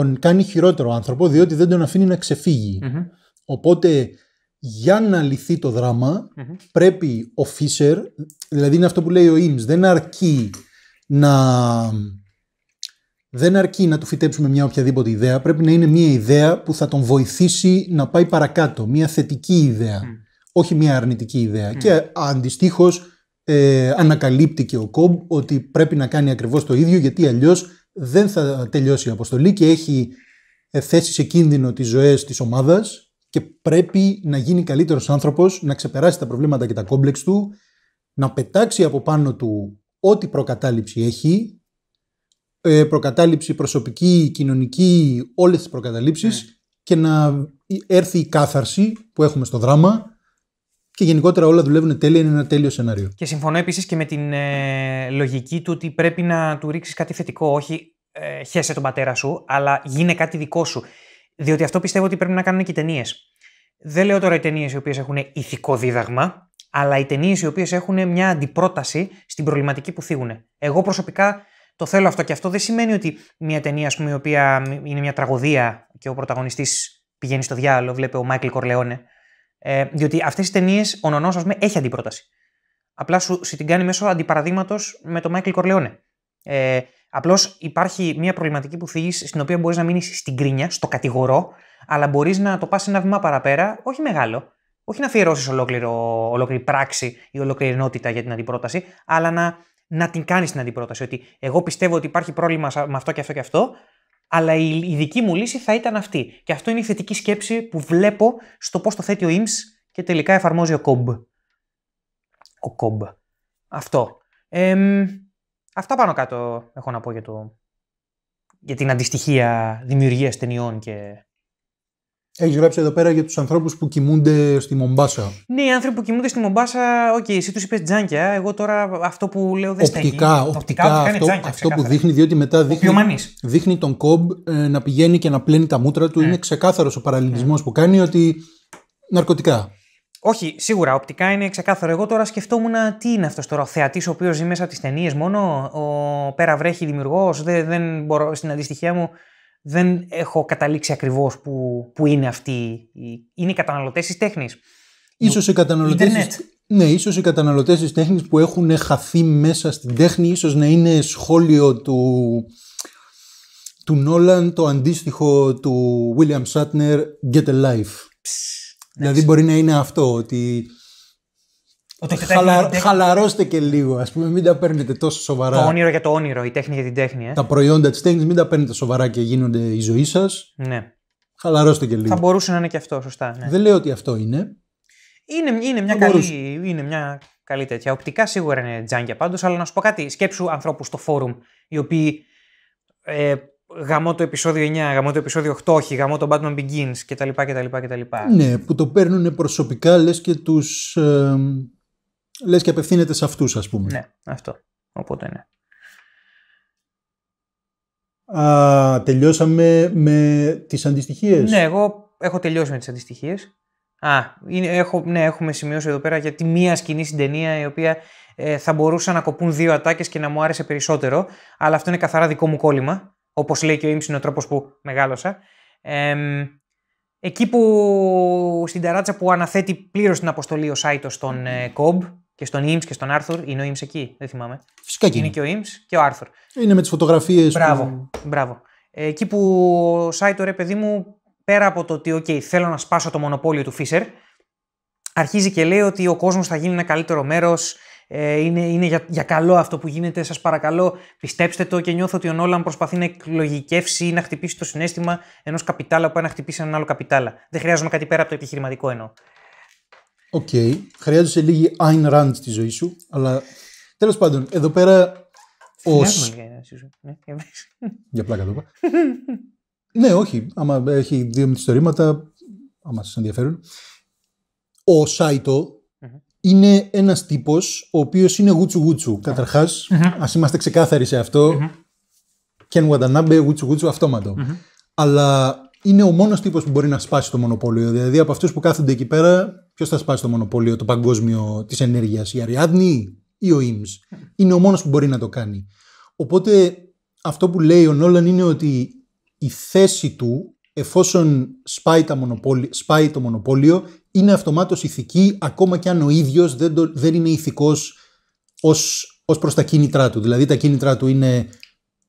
A: τον κάνει χειρότερο άνθρωπο διότι δεν τον αφήνει να ξεφυγει Οπότε για να λυθεί το δραμα πρέπει ο Φίσερ, δηλαδή είναι αυτό που λέει ο Ιμς, δεν αρκεί να... Δεν αρκεί να του φυτέψουμε μια οποιαδήποτε ιδέα, πρέπει να είναι μια ιδέα που θα τον βοηθήσει να πάει παρακάτω, μια θετική ιδέα, όχι μια αρνητική ιδέα. Και αντιστοίχως ε, ανακαλύπτει και ο Κομπ ότι πρέπει να κάνει ακριβώς το ίδιο γιατί αλλιώς δεν θα τελειώσει η αποστολή και έχει ε, θέσεις σε κίνδυνο τις ζωές της ομάδας και πρέπει να γίνει καλύτερος άνθρωπος, να ξεπεράσει τα προβλήματα και τα κόμπλεξ του, να πετάξει από πάνω του ό,τι προκατάληψη έχει, ε, προκατάληψη προσωπική, κοινωνική, όλες τις προκαταλήψεις ναι. και να ε, έρθει η κάθαρση που έχουμε στο δράμα και γενικότερα όλα δουλεύουν τέλεια, είναι ένα τέλειο σενάριο.
B: Και συμφωνώ επίσης και με την ε, λογική του ότι πρέπει να του ρίξεις κάτι θετικό. Όχι ε, χέσε τον πατέρα σου, αλλά γίνε κάτι δικό σου. Διότι αυτό πιστεύω ότι πρέπει να κάνουν και οι ταινίες. Δεν λέω τώρα οι ταινίες οι οποίες έχουν ηθικό δίδαγμα, αλλά οι ταινίες οι οποίες έχουν μια αντιπρόταση στην προβληματική που θίγουν. Εγώ προσωπικά το θέλω αυτό και αυτό δεν σημαίνει ότι μια ταινία, πούμε, η οποία είναι μια τραγωδία και ο πρωταγωνιστής πηγαίνει στο διάλογο, βλέπει ο Μάικλ Mm. Ε, διότι αυτές τι ταινίες, ο Νονός, ας πούμε, έχει αντιπρόταση. Απλά σου, σου την κάνει μέσω αντιπαραδείγματος με τον Μάικλ Κορλαιόνε. Ε, Απλώς υπάρχει μια προβληματική που φύγεις, στην οποία μπορείς να μείνεις στην κρίνια, στο κατηγορό, αλλά μπορείς να το πας ένα βήμα παραπέρα, όχι μεγάλο. Όχι να αφιερώσεις ολόκληρη πράξη ή ολόκληρη ενότητα για την αντιπρόταση, αλλά να, να την κάνεις την αντιπρόταση. Ότι εγώ πιστεύω ότι υπάρχει πρόβλημα με αυτό και αυτό και αυτό, αλλά η, η δική μου λύση θα ήταν αυτή. Και αυτό είναι η θετική σκέψη που βλέπω στο πώς το θέτει ο Ιμς και τελικά εφαρμόζει ο Κομπ. Ο Κομπ. Αυτό. αυτά πάνω κάτω έχω να πω για, το, για την αντιστοιχεία δημιουργίας ταινιών και έχεις γράψει
A: εδώ πέρα για τους ανθρώπους
B: που κοιμούνται
A: στη Μομπάσα.
B: Ναι, οι άνθρωποι που κοιμούνται στη Μομπάσα, οκ, εσύ τους είπες τζάνκια. Εγώ τώρα αυτό που λέω δεν στέκει. Οπτικά, οπτικά, αυτό, τζάνκια, αυτό που
A: δείχνει, διότι μετά δείχνει, δείχνει τον κομπ ε, να πηγαίνει και να πλένει τα μούτρα του. Ναι. Είναι ξεκάθαρος ο παραλληλισμός ναι. που κάνει ότι ναρκωτικά.
B: Όχι, σίγουρα, οπτικά είναι ξεκάθαρο. Εγώ τώρα σκεφτόμουν τι είναι αυτός τώρα. Ο θεατής, ο οποίος ζει μέσα από τις ταινίες μόνο, ο πέρα βρέχει δημιουργό. Δεν, δεν μπορώ στην αντιστοιχία μου δεν έχω καταλήξει ακριβώς που, που είναι αυτοί. Είναι οι καταναλωτές της τέχνης. Ίσως οι καταναλωτές,
A: ναι, ίσως οι καταναλωτές της τέχνης που έχουν χαθεί μέσα στην τέχνη ίσως να είναι σχόλιο του, του Νόλαν το αντίστοιχο του William Shatner Get a Life. δηλαδή μπορεί να είναι αυτό ότι Χαλαρώστε και λίγο, ας πούμε, μην τα παίρνετε τόσο σοβαρά. Το
B: όνειρο για το όνειρο, η τέχνη για την τέχνη. Ε. Τα προϊόντα
A: της τέχνης μην τα παίρνετε σοβαρά και γίνονται η ζωή σας. Ναι. Χαλαρώστε και λίγο. Θα
B: μπορούσε να είναι και αυτό, σωστά. Ναι. Δεν
A: λέω ότι αυτό είναι.
B: Είναι, είναι, μια, καλή, είναι μια καλή τέτοια. Οπτικά σίγουρα είναι τζάνκια πάντως, αλλά να σου πω κάτι. Σκέψου ανθρώπους στο φόρουμ οι οποίοι. Ε, γαμώ το επεισόδιο 9, γαμώ το επεισόδιο 8, όχι, γαμώ το Batman Begins κτλ.
A: Ναι, που το παίρνουν προσωπικά λες και τους. Ε, λες και απευθύνεται σε αυτούς ας πούμε. Ναι, αυτό. Οπότε ναι. Α, τελειώσαμε με τις αντιστοιχίες. Ναι,
B: εγώ έχω τελειώσει με τις αντιστοιχίες. Α, είναι, έχω, ναι, έχουμε σημειώσει εδώ πέρα για τη μία σκηνή στην ταινία η οποία ε, θα μπορούσαν να κοπούν δύο ατάκες και να μου άρεσε περισσότερο, αλλά αυτό είναι καθαρά δικό μου κόλλημα. Όπως λέει και ο ήμψη, είναι ο τρόπος που μεγάλωσα. Ε, εκεί που στην ταράτσα που αναθέτει πλήρως την αποστολή ο Σάιτος στον ε, Κομπ, και στον Ιμ και στον Άρθουρ. Είναι ο Ιμ εκεί, δεν θυμάμαι. Φυσικά και είναι. και ο Ιμ και ο Άρθουρ. Είναι με τις
A: φωτογραφίες. Μπράβο.
B: Που... Μπράβο. Ε, εκεί που ο Σάιτο ρε παιδί μου, πέρα από το ότι okay, θέλω να σπάσω το μονοπόλιο του Φίσερ, αρχίζει και λέει ότι ο κόσμος θα γίνει ένα καλύτερο μέρος. Ε, είναι είναι για, για καλό αυτό που γίνεται. Σας παρακαλώ, πιστέψτε το και νιώθω ότι ο Νόλαν προσπαθεί να εκλογικεύσει ή να χτυπήσει το συνέστημα ενός καπιτάλα που ένα χτυπήσει έναν άλλο καπιτάλα. Δεν χρειάζομαι κάτι πέρα από το επιχειρηματικό εννοώ.
A: Οκ. Okay. Χρειάζεσαι λίγη Ayn Rand στη ζωή σου. Αλλά τέλος πάντων, εδώ πέρα. Ως...
B: Ναι, για
A: πλάκα το είπα. ναι, όχι. Άμα έχει δύο μυθιστορήματα, άμα σας ενδιαφέρουν. Ο Σάιτο είναι ένας τύπος ο οποίος είναι γούτσου γούτσου. Καταρχάς, ας είμαστε ξεκάθαροι σε αυτό. Κεν Γουαντανάμπε, γούτσου γούτσου, αυτόματο. Αλλά είναι ο μόνος τύπος που μπορεί να σπάσει το μονοπόλιο. Δηλαδή από αυτούς που κάθονται εκεί πέρα Ποιος θα σπάσει το μονοπόλιο το παγκόσμιο της ενέργειας, η Αριάδνη ή ο Ιμ. Είναι ο μόνος που μπορεί να το κάνει. Οπότε αυτό που λέει ο Νόλαν είναι ότι η θέση του, εφόσον σπάει, τα σπάει το μονοπόλιο, είναι αυτομάτως ηθική, ακόμα και αν ο ίδιος δεν, δεν είναι ηθικός ως, προς τα κίνητρά του. Δηλαδή τα κίνητρά του είναι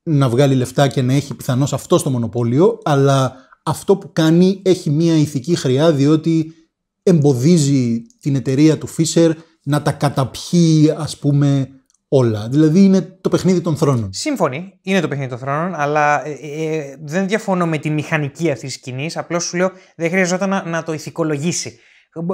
A: να βγάλει λεφτά και να έχει πιθανώς αυτό το μονοπόλιο, αλλά αυτό που κάνει έχει μία ηθική χρειά, διότι εμποδίζει την εταιρεία του Φίσερ να τα καταπιεί, ας πούμε, όλα. Δηλαδή είναι το παιχνίδι των θρόνων.
B: Σύμφωνοι, είναι το παιχνίδι των θρόνων, αλλά ε, ε, ε, δεν διαφωνώ με τη μηχανική αυτή της σκηνής. Απλώς σου λέω δεν χρειαζόταν να, το ηθικολογήσει.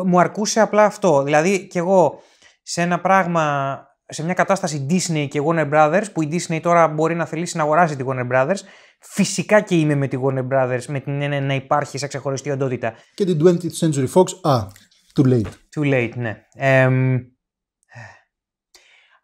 B: Μου αρκούσε απλά αυτό. Δηλαδή κι εγώ σε ένα πράγμα, σε μια κατάσταση Disney και Warner Brothers, που η Disney τώρα μπορεί να θελήσει να αγοράσει τη Warner Brothers, Φυσικά και είμαι με τη Warner Brothers με την έννοια να υπάρχει σε ξεχωριστή οντότητα. Και την 20th Century Fox, α, too late. Too late, ναι. Ε,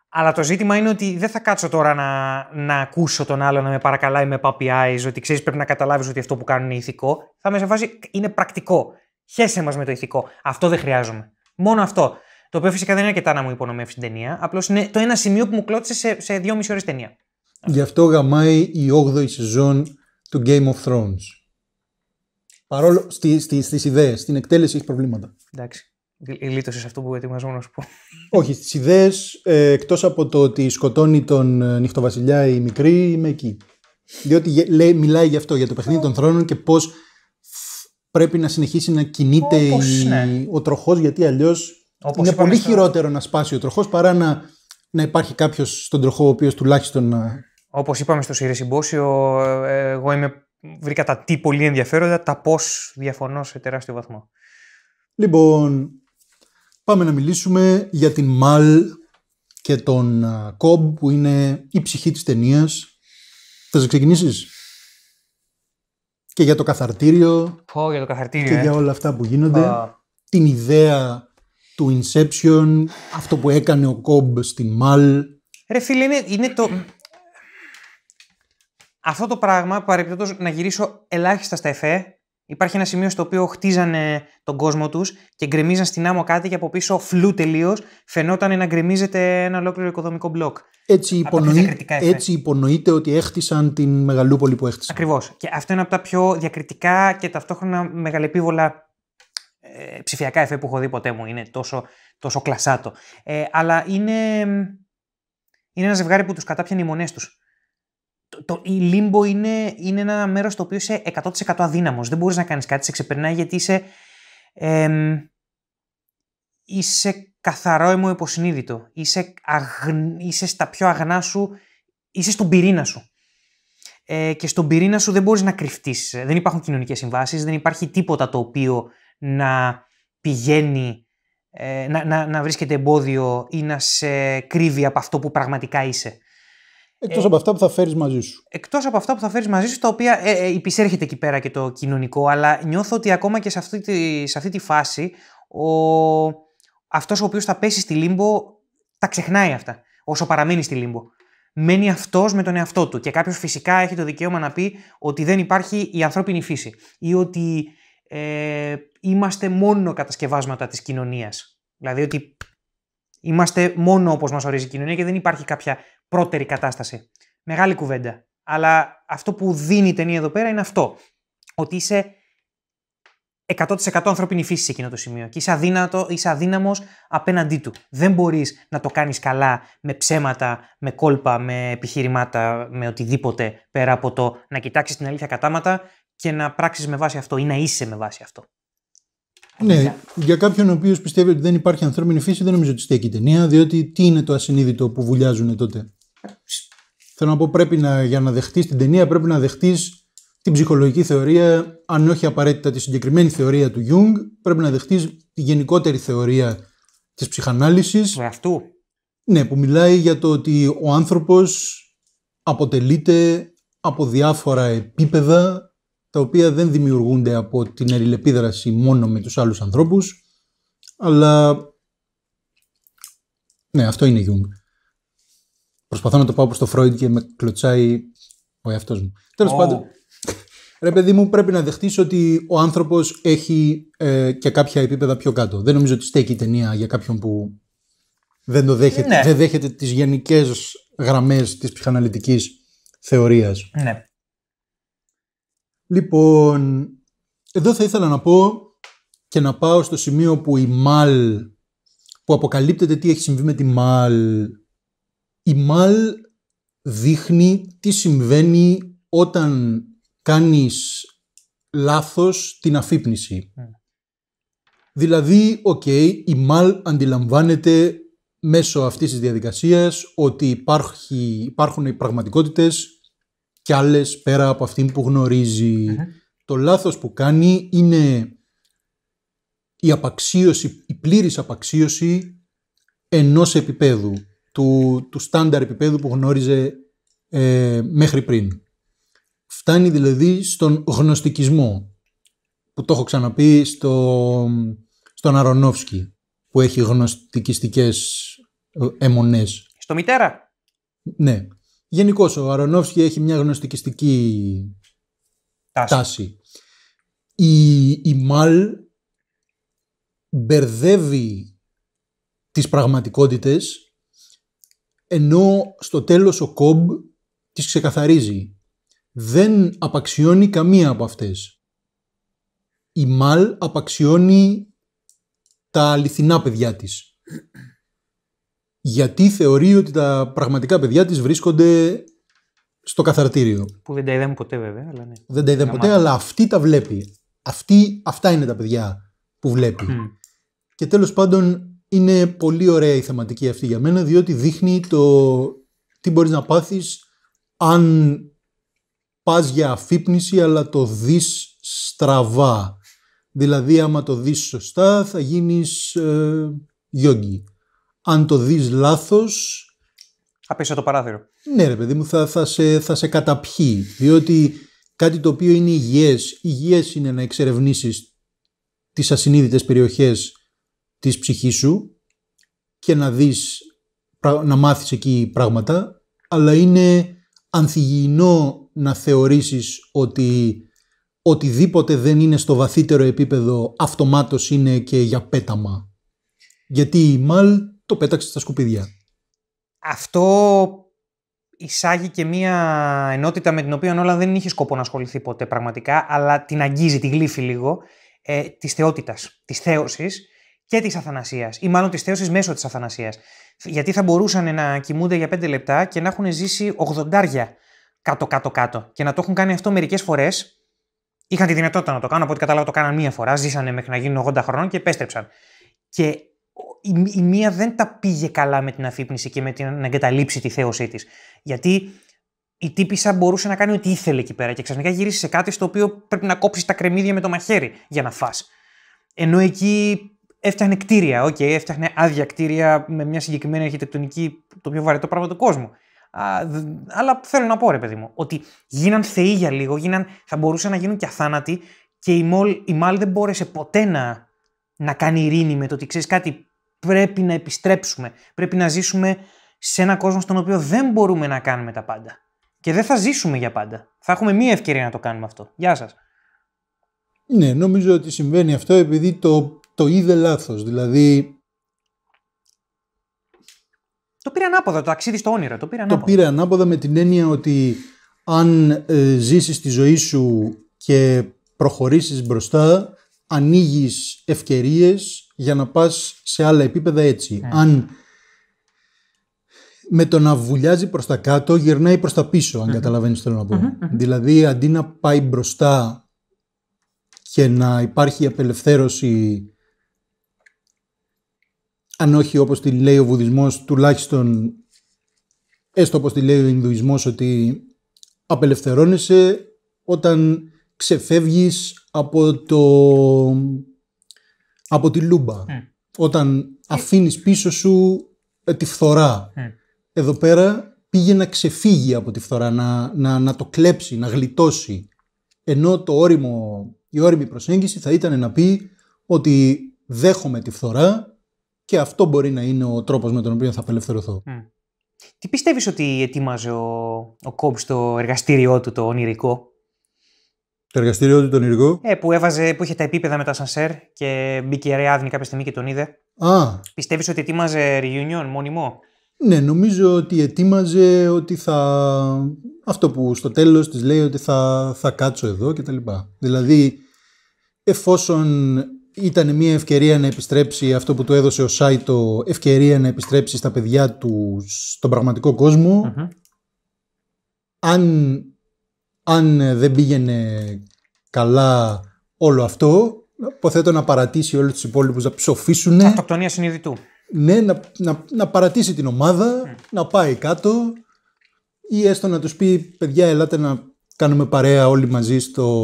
B: αλλά το ζήτημα είναι ότι δεν θα κάτσω τώρα να, να ακούσω τον άλλο να με παρακαλάει με puppy eyes, ότι ξέρεις πρέπει να καταλάβεις ότι αυτό που κάνουν είναι ηθικό. Θα με σε φάση, είναι πρακτικό. Χέσε μας με το ηθικό. Αυτό δεν χρειάζομαι. Μόνο αυτό. Το οποίο φυσικά δεν είναι αρκετά να μου υπονομεύσει την ταινία. Απλώς είναι το ένα σημείο που μου κλώτησε σε, σε δυόμιση ώρες ταινία.
A: Γι' αυτό γαμάει η 8η σεζόν του Game of Thrones. Παρόλο στι, στι, στις ιδέες, στην εκτέλεση έχει προβλήματα.
B: Εντάξει. Λύτωσε σε αυτό που ετοιμαζόμουν να σου πω.
A: Όχι, στις ιδέες, ε, εκτός από το ότι σκοτώνει τον ε, νυχτοβασιλιά η μικρή, είμαι εκεί. Διότι μιλάει γι' αυτό, για το παιχνίδι των θρόνων και πώς πρέπει να συνεχίσει να κινείται Όπως, η... ναι. ο τροχός, γιατί αλλιώς είναι πολύ στο... χειρότερο να σπάσει ο τροχός παρά να, να υπάρχει κάποιος στον τροχό ο οποίος τουλάχιστον να
B: Όπως είπαμε στο Σιρή Συμπόσιο, ε, εγώ είμαι, βρήκα τα τι πολύ ενδιαφέροντα, τα πώς διαφωνώ σε τεράστιο βαθμό.
A: Λοιπόν, πάμε να μιλήσουμε για την Μαλ και τον Κομπ που είναι η ψυχή της ταινίας. Θα ξεκινήσεις? Και για το καθαρτήριο.
B: για το καθαρτήριο. Και ε. για όλα
A: αυτά που γίνονται. Την ιδέα του Inception, αυτό που έκανε ο Κομπ στην Μαλ.
B: Ρε φίλε, είναι, είναι το, αυτό το πράγμα, παρεπιπτόντω να γυρίσω ελάχιστα στα εφέ, υπάρχει ένα σημείο στο οποίο χτίζανε τον κόσμο τους και γκρεμίζαν στην άμμο κάτι και από πίσω φλού τελείως φαινόταν να γκρεμίζεται ένα ολόκληρο οικοδομικό μπλοκ. Έτσι, υπονοεί, ε. έτσι υπονοείται ότι έχτισαν την μεγαλούπολη που έχτισαν. Ακριβώς. Και αυτό είναι από τα πιο διακριτικά και ταυτόχρονα μεγαλεπίβολα ε, ψηφιακά εφέ που έχω δει ποτέ μου. Είναι τόσο, τόσο κλασάτο. Ε, αλλά είναι, είναι ένα ζευγάρι που τους κατάπιανε οι μονές τους το, το, η λίμπο είναι, είναι ένα μέρος το οποίο είσαι 100% αδύναμος, Δεν μπορείς να κάνεις κάτι, σε ξεπερνάει γιατί είσαι. Ε, είσαι καθαρό αιμο υποσυνείδητο. Είσαι, είσαι στα πιο αγνά σου. Είσαι στον πυρήνα σου. Ε, και στον πυρήνα σου δεν μπορείς να κρυφτείς. Δεν υπάρχουν κοινωνικές συμβάσεις, δεν υπάρχει τίποτα το οποίο να πηγαίνει. Ε, να, να, να βρίσκεται εμπόδιο ή να σε κρύβει από αυτό που πραγματικά είσαι. Εκτός ε, από αυτά που θα φέρεις μαζί σου. Εκτός από αυτά που θα φέρεις μαζί σου, τα οποία ε, ε, υπησέρχεται εκεί πέρα και το κοινωνικό, αλλά νιώθω ότι ακόμα και σε αυτή τη, σε αυτή τη φάση, ο... αυτός ο οποίος θα πέσει στη λίμπο τα ξεχνάει αυτά. Όσο παραμένει στη λίμπο. Μένει αυτός με τον εαυτό του. Και κάποιος φυσικά έχει το δικαίωμα να πει ότι δεν υπάρχει η ανθρώπινη φύση ή ότι ε, είμαστε μόνο κατασκευάσματα της κοινωνίας. Δηλαδή ότι είμαστε μόνο όπως μας ορίζει η κοινωνία και δεν υπάρχει κάποια πρώτερη κατάσταση. Μεγάλη κουβέντα. Αλλά αυτό που δίνει η ταινία εδώ πέρα είναι αυτό. Ότι είσαι 100% ανθρώπινη φύση σε εκείνο το σημείο και είσαι, αδύνατο, είσαι αδύναμος απέναντί του. Δεν μπορείς να το κάνεις καλά με ψέματα, με κόλπα, με επιχειρημάτα, με οτιδήποτε πέρα από το να κοιτάξεις την αλήθεια κατάματα και να πράξεις με βάση αυτό ή να είσαι με βάση αυτό.
A: Ναι, για κάποιον ο οποίος πιστεύει ότι δεν υπάρχει ανθρώπινη φύση, δεν νομίζω ότι στέκει η ταινία, διότι τι είναι το ασυνείδητο που βουλιάζουν τότε. Θέλω να πω, πρέπει να, για να δεχτείς την ταινία, πρέπει να δεχτείς την ψυχολογική θεωρία, αν όχι απαραίτητα τη συγκεκριμένη θεωρία του Jung, πρέπει να δεχτείς τη γενικότερη θεωρία της ψυχανάλυσης αυτού. Ναι, που μιλάει για το ότι ο άνθρωπος αποτελείται από διάφορα επίπεδα τα οποία δεν δημιουργούνται από την αλληλεπίδραση μόνο με τους άλλους ανθρώπους, αλλά ναι, αυτό είναι Jung. Προσπαθώ να το πάω προς το Φρόιντ και με κλωτσάει ο εαυτός μου. Τέλος πάντων. Ρε παιδί μου, πρέπει να δεχτείς ότι ο άνθρωπος έχει ε, και κάποια επίπεδα πιο κάτω. Δεν νομίζω ότι στέκει η ταινία για κάποιον που δεν, το δέχεται, ναι. δεν δέχεται τις γενικές γραμμές της ψυχαναλυτικής θεωρίας. Ναι. Λοιπόν, εδώ θα ήθελα να πω και να πάω στο σημείο που η Μαλ, που αποκαλύπτεται τι έχει συμβεί με τη Μαλ η Μαλ δείχνει τι συμβαίνει όταν κάνεις λάθος την αφύπνιση. Ναι. Δηλαδή, οκ, η Μαλ αντιλαμβάνεται μέσω αυτής της διαδικασίας ότι υπάρχει, υπάρχουν οι πραγματικότητες και άλλες πέρα από αυτήν που γνωριζει ναι. Το λάθος που κάνει είναι η απαξίωση, η πλήρης απαξίωση ενός επίπεδου του, του στάνταρ επίπεδου που γνώριζε ε, μέχρι πριν. Φτάνει δηλαδή στον γνωστικισμό που το έχω ξαναπεί στο, στον Αρονόφσκι που έχει γνωστικιστικές εμονές
B: Στο μητέρα.
A: Ναι. Γενικώς ο Αρονόφσκι έχει μια γνωστικιστική τάση. Η, η Μαλ μπερδεύει τις πραγματικότητες ενώ στο τέλος ο Κομπ τις ξεκαθαρίζει. Δεν απαξιώνει καμία από αυτές. Η Μαλ απαξιώνει τα αληθινά παιδιά της. Γιατί θεωρεί ότι τα πραγματικά παιδιά της βρίσκονται στο καθαρτήριο.
B: Που δεν τα είδαμε ποτέ βέβαια. Αλλά ναι. Δεν τα είδαμε ποτέ, αλλά
A: αυτή τα βλέπει. Αυτή, αυτά είναι τα παιδιά που βλέπει. Και τέλος πάντων είναι πολύ ωραία η θεματική αυτή για μένα, διότι δείχνει το τι μπορείς να πάθεις αν πας για αφύπνιση, αλλά το δεις στραβά. Δηλαδή, άμα το δεις σωστά, θα γίνεις ε, γιόγκι. Αν το δεις λάθος...
B: Απίσω το παράδειγμα
A: Ναι ρε παιδί μου, θα, θα, σε, θα σε καταπιεί. Διότι κάτι το οποίο είναι υγιές, υγιές είναι να εξερευνήσεις τις ασυνείδητες περιοχές της ψυχής σου και να δεις, να μάθεις εκεί πράγματα, αλλά είναι ανθυγιεινό να θεωρήσεις ότι οτιδήποτε δεν είναι στο βαθύτερο επίπεδο αυτομάτως είναι και για πέταμα. Γιατί η Μαλ το πέταξε στα σκουπίδια.
B: Αυτό εισάγει και μία ενότητα με την οποία όλα δεν είχε σκοπό να ασχοληθεί ποτέ πραγματικά, αλλά την αγγίζει, τη γλύφει λίγο, ε, της θεότητας, της θέωσης και της Αθανασίας, ή μάλλον της θέωσης μέσω της Αθανασίας. Γιατί θα μπορούσαν να κοιμούνται για 5 λεπτά και να έχουν ζήσει 80 κάτω-κάτω-κάτω. Και να το έχουν κάνει αυτό μερικές φορές. Είχαν τη δυνατότητα να το κάνουν, από ό,τι κατάλαβα το κάναν μία φορά. Ζήσανε μέχρι να γίνουν 80 χρόνων και επέστρεψαν. Και η, η μία δεν τα πήγε καλά με την αφύπνιση και με την να εγκαταλείψει τη θέωσή της. Γιατί η τύπησα μπορούσε να κάνει ό,τι ήθελε εκεί πέρα και ξαφνικά γυρίσει σε κάτι στο οποίο πρέπει να κόψεις τα κρεμμύδια με το μαχαίρι για να φας. Ενώ εκεί Έφτιαχνε κτίρια, οκ, okay, έφτιαχνε άδεια κτίρια με μια συγκεκριμένη αρχιτεκτονική, το πιο βαρετό πράγμα του κόσμου. Α, δ, αλλά θέλω να πω, ρε παιδί μου, ότι γίναν θεοί για λίγο, γίναν, θα μπορούσαν να γίνουν και αθάνατοι και η Μολ, η Μάλ δεν μπόρεσε ποτέ να, να κάνει ειρήνη με το ότι ξέρεις κάτι, πρέπει να επιστρέψουμε. Πρέπει να ζήσουμε σε έναν κόσμο στον οποίο δεν μπορούμε να κάνουμε τα πάντα. Και δεν θα ζήσουμε για πάντα. Θα έχουμε μία ευκαιρία να το κάνουμε αυτό. Γεια σας.
A: Ναι, νομίζω ότι συμβαίνει αυτό επειδή το το είδε λάθος. Δηλαδή...
B: Το πήρε ανάποδα, το ταξίδι στο όνειρο. Το πήρε
A: ανάποδα, το πήρε ανάποδα με την έννοια ότι αν ε, ζήσεις τη ζωή σου και προχωρήσεις μπροστά, ανοίγεις ευκαιρίες για να πας σε άλλα επίπεδα έτσι. Ναι. Αν με το να βουλιάζει προς τα κάτω, γυρνάει προς τα πίσω, αν καταλαβαίνει καταλαβαίνεις θέλω να πω. Δηλαδή, αντί να πάει μπροστά και να υπάρχει απελευθέρωση αν όχι όπως τη λέει ο Βουδισμός, τουλάχιστον έστω όπως τη λέει ο Ινδουισμός ότι απελευθερώνεσαι όταν ξεφεύγεις από, το, από τη λούμπα. Ε. Όταν ε. αφήνεις πίσω σου ε, τη φθορά. Εδώ πέρα πήγε να ξεφύγει από τη φθορά, να, να, να το κλέψει, να γλιτώσει. Ενώ το όριμο, η όριμη προσέγγιση θα ήταν να πει ότι δέχομαι τη φθορά και αυτό μπορεί να είναι ο τρόπος με τον οποίο θα απελευθερωθώ. Mm.
B: Τι πιστεύεις ότι ετοίμαζε ο, ο Κόμπ στο εργαστήριό του το ονειρικό. Το εργαστήριό του το ονειρικό. Ε, που, έβαζε, που είχε τα επίπεδα με τα σανσέρ και μπήκε η Ρεάδνη κάποια στιγμή και τον είδε. Α. Πιστεύεις ότι ετοίμαζε reunion μόνιμο.
A: Ναι, νομίζω ότι ετοίμαζε ότι θα. Αυτό που στο τέλος της λέει ότι θα, θα κάτσω εδώ κτλ. Δηλαδή, εφόσον ήταν μια ευκαιρία να επιστρέψει αυτό που του έδωσε ο Σάιτο, ευκαιρία να επιστρέψει στα παιδιά του στον πραγματικό Αν, αν ε, δεν πήγαινε καλά όλο αυτό, υποθέτω να παρατήσει όλους τους υπόλοιπους να ψοφήσουν. Αυτοκτονία συνειδητού. Ναι, να, να, να παρατήσει την ομάδα, να πάει κάτω ή έστω να τους πει «Παιδιά, ελάτε να κάνουμε παρέα όλοι μαζί στο,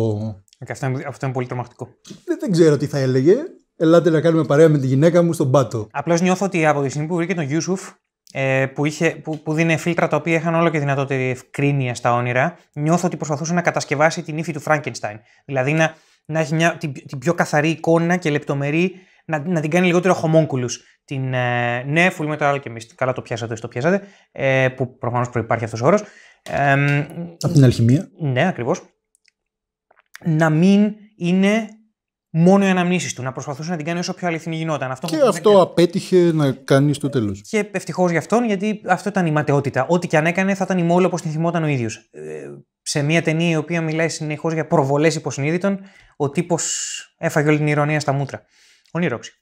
B: και αυτό, είναι, αυτό είναι πολύ τρομακτικό. Δεν, ξέρω τι θα έλεγε. Ελάτε να κάνουμε παρέα με τη γυναίκα μου στον πάτο. Απλώς νιώθω ότι από τη στιγμή που βρήκε τον Γιούσουφ, ε, που, είχε, που, που δίνει φίλτρα τα οποία είχαν όλο και δυνατότερη ευκρίνεια στα όνειρα, νιώθω ότι προσπαθούσε να κατασκευάσει την ύφη του Φράγκενστάιν. Δηλαδή να, να έχει την, την πιο καθαρή εικόνα και λεπτομερή, να, να την κάνει λιγότερο χωμόγκουλους. Την ε, ναι, άλλο και εμείς. καλά το πιάσατε, το πιάσατε, ε, που προφανώς προπάρχει αυτός ο όρος. Ε, από την αλχημία. Ναι, ακριβώς να μην είναι μόνο οι αναμνήσεις του, να προσπαθούσε να την κάνει όσο πιο αληθινή γινόταν. Αυτό και αυτό απέτυχε να κάνει στο τέλος. Και ευτυχώς για αυτόν, γιατί αυτό ήταν η ματαιότητα. Ό,τι και αν έκανε θα ήταν η μόλο όπως την θυμόταν ο ίδιος. Ε, σε μια ταινία η οποία μιλάει συνεχώς για προβολές υποσυνείδητων, ο τύπος έφαγε όλη την ηρωνία στα μούτρα. Ονείροξη.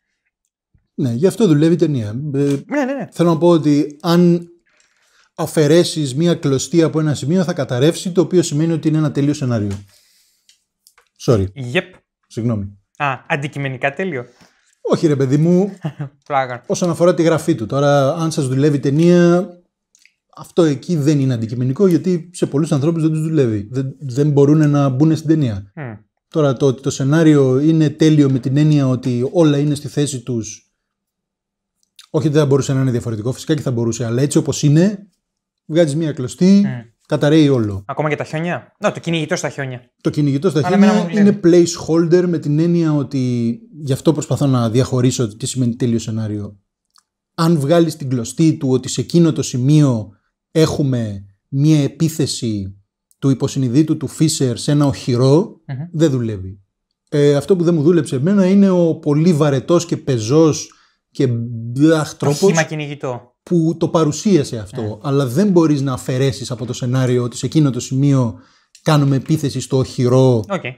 A: Ναι, γι' αυτό δουλεύει η ταινία. Ε, ναι, ναι, ναι. Θέλω να πω ότι αν αφαιρέσεις μια κλωστή από ένα σημείο, θα καταρρεύσει, το οποίο σημαίνει ότι είναι ένα τελείω σενάριο. Sorry. Yep. Συγγνώμη.
B: Α, αντικειμενικά τέλειο.
A: Όχι ρε παιδί μου. όσον αφορά τη γραφή του. Τώρα αν σας δουλεύει ταινία αυτό εκεί δεν είναι αντικειμενικό γιατί σε πολλούς ανθρώπους δεν τους δουλεύει. Δεν, δεν μπορούν να μπουν στην ταινία. Τώρα το ότι το σενάριο είναι τέλειο με την έννοια ότι όλα είναι στη θέση τους όχι ότι δεν θα μπορούσε να είναι διαφορετικό, φυσικά και θα μπορούσε, αλλά έτσι όπως
B: είναι βγάζεις μια κλωστή,
A: Καταραίει όλο.
B: Ακόμα και τα χιόνια. Να, το κυνηγητό στα χιόνια. Το κυνηγητό
A: στα χιόνια είναι placeholder με την έννοια ότι γι' αυτό προσπαθώ να διαχωρίσω τι σημαίνει τέλειο σενάριο. Αν βγάλεις την κλωστή του ότι σε εκείνο το σημείο έχουμε μία επίθεση του υποσυνειδήτου του Φίσερ σε ένα δεν δουλεύει. Ε, αυτό που δεν μου δούλεψε εμένα είναι ο πολύ βαρετός και πεζός και μπλαχτρόπο. Σχήμα
B: κυνηγητό
A: που το παρουσίασε αυτό, ε. αλλά δεν μπορείς να αφαιρέσεις από το σενάριο ότι σε εκείνο το σημείο κάνουμε επίθεση στο χειρό okay.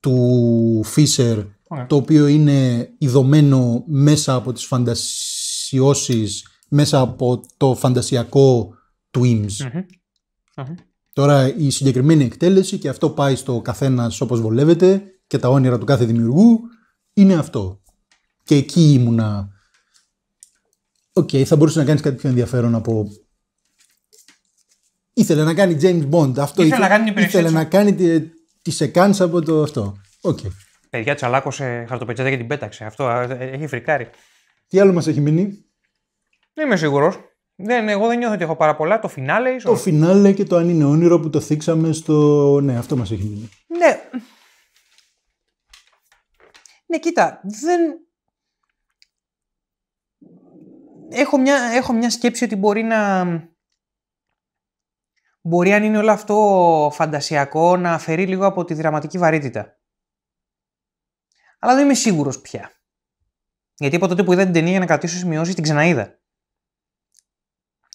A: του Φίσερ, το οποίο είναι ιδωμένο μέσα από τις φαντασιώσεις, μέσα από το φαντασιακό του Τώρα η συγκεκριμένη εκτέλεση και αυτό πάει στο καθένας όπως βολεύεται και τα όνειρα του κάθε δημιουργού είναι αυτό. Και εκεί ήμουνα Οκ, okay, θα μπορούσε να κάνεις κάτι πιο ενδιαφέρον από. Ήθελε να κάνει James Bond. Αυτό ήθελε, να κάνει την Ήθελε να κάνει τη, τη σεκάνς από το αυτό. Οκ. Okay.
B: Παιδιά τσαλάκωσε χαρτοπετσέτα και την πέταξε. Αυτό έχει φρικάρει. Τι άλλο μας έχει μείνει. Δεν είμαι σίγουρος. Δεν, εγώ δεν νιώθω ότι έχω πάρα πολλά. Το φινάλε, ίσως. Το
A: φινάλε και το αν είναι όνειρο που το θίξαμε στο. Ναι, αυτό μας έχει μείνει.
B: Ναι. Ναι, κοίτα, δεν, έχω, μια, έχω μια σκέψη ότι μπορεί να... Μπορεί αν είναι όλο αυτό φαντασιακό να αφαιρεί λίγο από τη δραματική βαρύτητα. Αλλά δεν είμαι σίγουρος πια. Γιατί από τότε που είδα την ταινία για να κρατήσω σημειώσεις την ξαναείδα.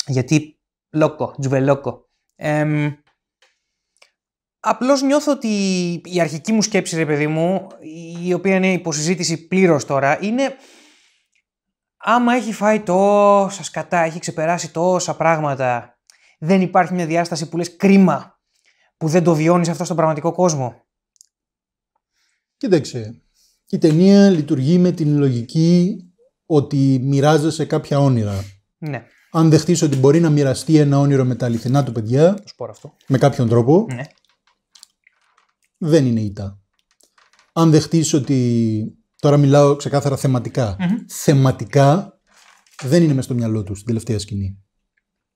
B: Γιατί λόκο, τζουβελόκο. Ε, Απλώς νιώθω ότι η αρχική μου σκέψη, ρε παιδί μου, η οποία είναι υποσυζήτηση πλήρως τώρα, είναι άμα έχει φάει τόσα σκατά, έχει ξεπεράσει τόσα πράγματα, δεν υπάρχει μια διάσταση που λες κρίμα που δεν το βιώνεις αυτό στον πραγματικό κόσμο.
A: Κοίταξε, η ταινία λειτουργεί με την λογική ότι μοιράζεσαι κάποια όνειρα. Ναι. Αν δεχτείς ότι μπορεί να μοιραστεί ένα όνειρο με τα αληθινά του παιδιά, με κάποιον τρόπο, ναι. δεν είναι ήττα. Αν δεχτείς ότι Τώρα μιλάω ξεκάθαρα Θεματικά δεν είναι μέσα στο μυαλό τους στην τελευταία σκηνή.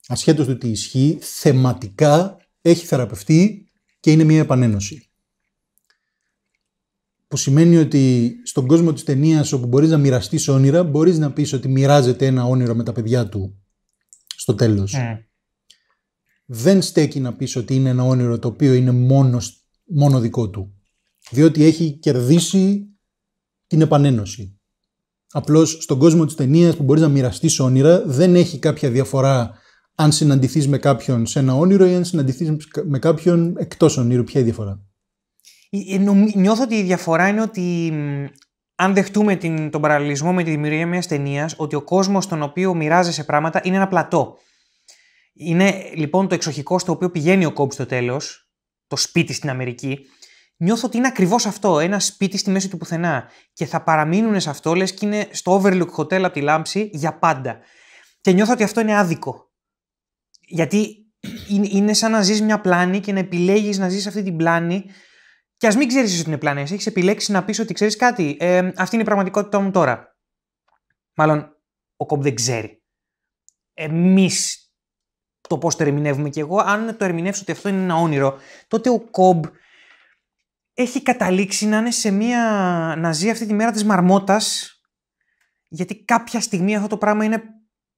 A: Ασχέτως του τι ισχύει, θεματικά έχει θεραπευτεί και είναι μια επανένωση. Που σημαίνει ότι στον κόσμο της ταινίας όπου μπορείς να μοιραστείς όνειρα, μπορείς να πεις ότι μοιράζεται ένα όνειρο με τα παιδιά του στο τέλος. Δεν στέκει να πεις ότι είναι ένα όνειρο το οποίο είναι μόνος δικό του. Διότι έχει κερδίσει την επανένωση. Απλώς στον κόσμο της ταινίας που μπορείς να μοιραστείς όνειρα, δεν έχει κάποια διαφορά αν συναντηθείς με κάποιον σε ένα όνειρο ή αν συναντηθείς με κάποιον εκτός όνειρου. Ποια είναι η διαφορά.
B: Νιώθω ότι η διαφορά είναι ότι αν δεχτούμε την, τον παραλληλισμό με τη δημιουργία μιας ταινίας, ότι ο κόσμος στον οποίο μοιράζεσαι πράγματα είναι ένα πλατό. Είναι λοιπόν το εξοχικό στο οποίο πηγαίνει ο κόμπι στο τέλος, το σπίτι στην Αμερική, νιώθω ότι είναι ακριβώς αυτό. Ένα σπίτι στη μέση του πουθενά. Και θα παραμείνουν σε αυτό, λες και είναι στο Overlook Hotel από τη λάμψη για πάντα. Και νιώθω ότι αυτό είναι άδικο. Γιατί είναι σαν να ζεις μια πλάνη και να επιλέγεις να ζεις αυτή την πλάνη. Και ας μην ξέρεις ότι είναι πλάνη. Έχεις επιλέξει να πεις ότι ξέρεις κάτι. Ε, αυτή είναι η πραγματικότητά μου τώρα. Μάλλον ο κομπ δεν ξέρει. Εμείς το πώς το ερμηνεύουμε κι εγώ, αν το ερμηνεύσω ότι αυτό είναι ένα όνειρο, τότε ο κομπ έχει καταλήξει να είναι σε μία... να ζει αυτή τη μέρα της μαρμότας γιατί κάποια στιγμή αυτό το πράγμα είναι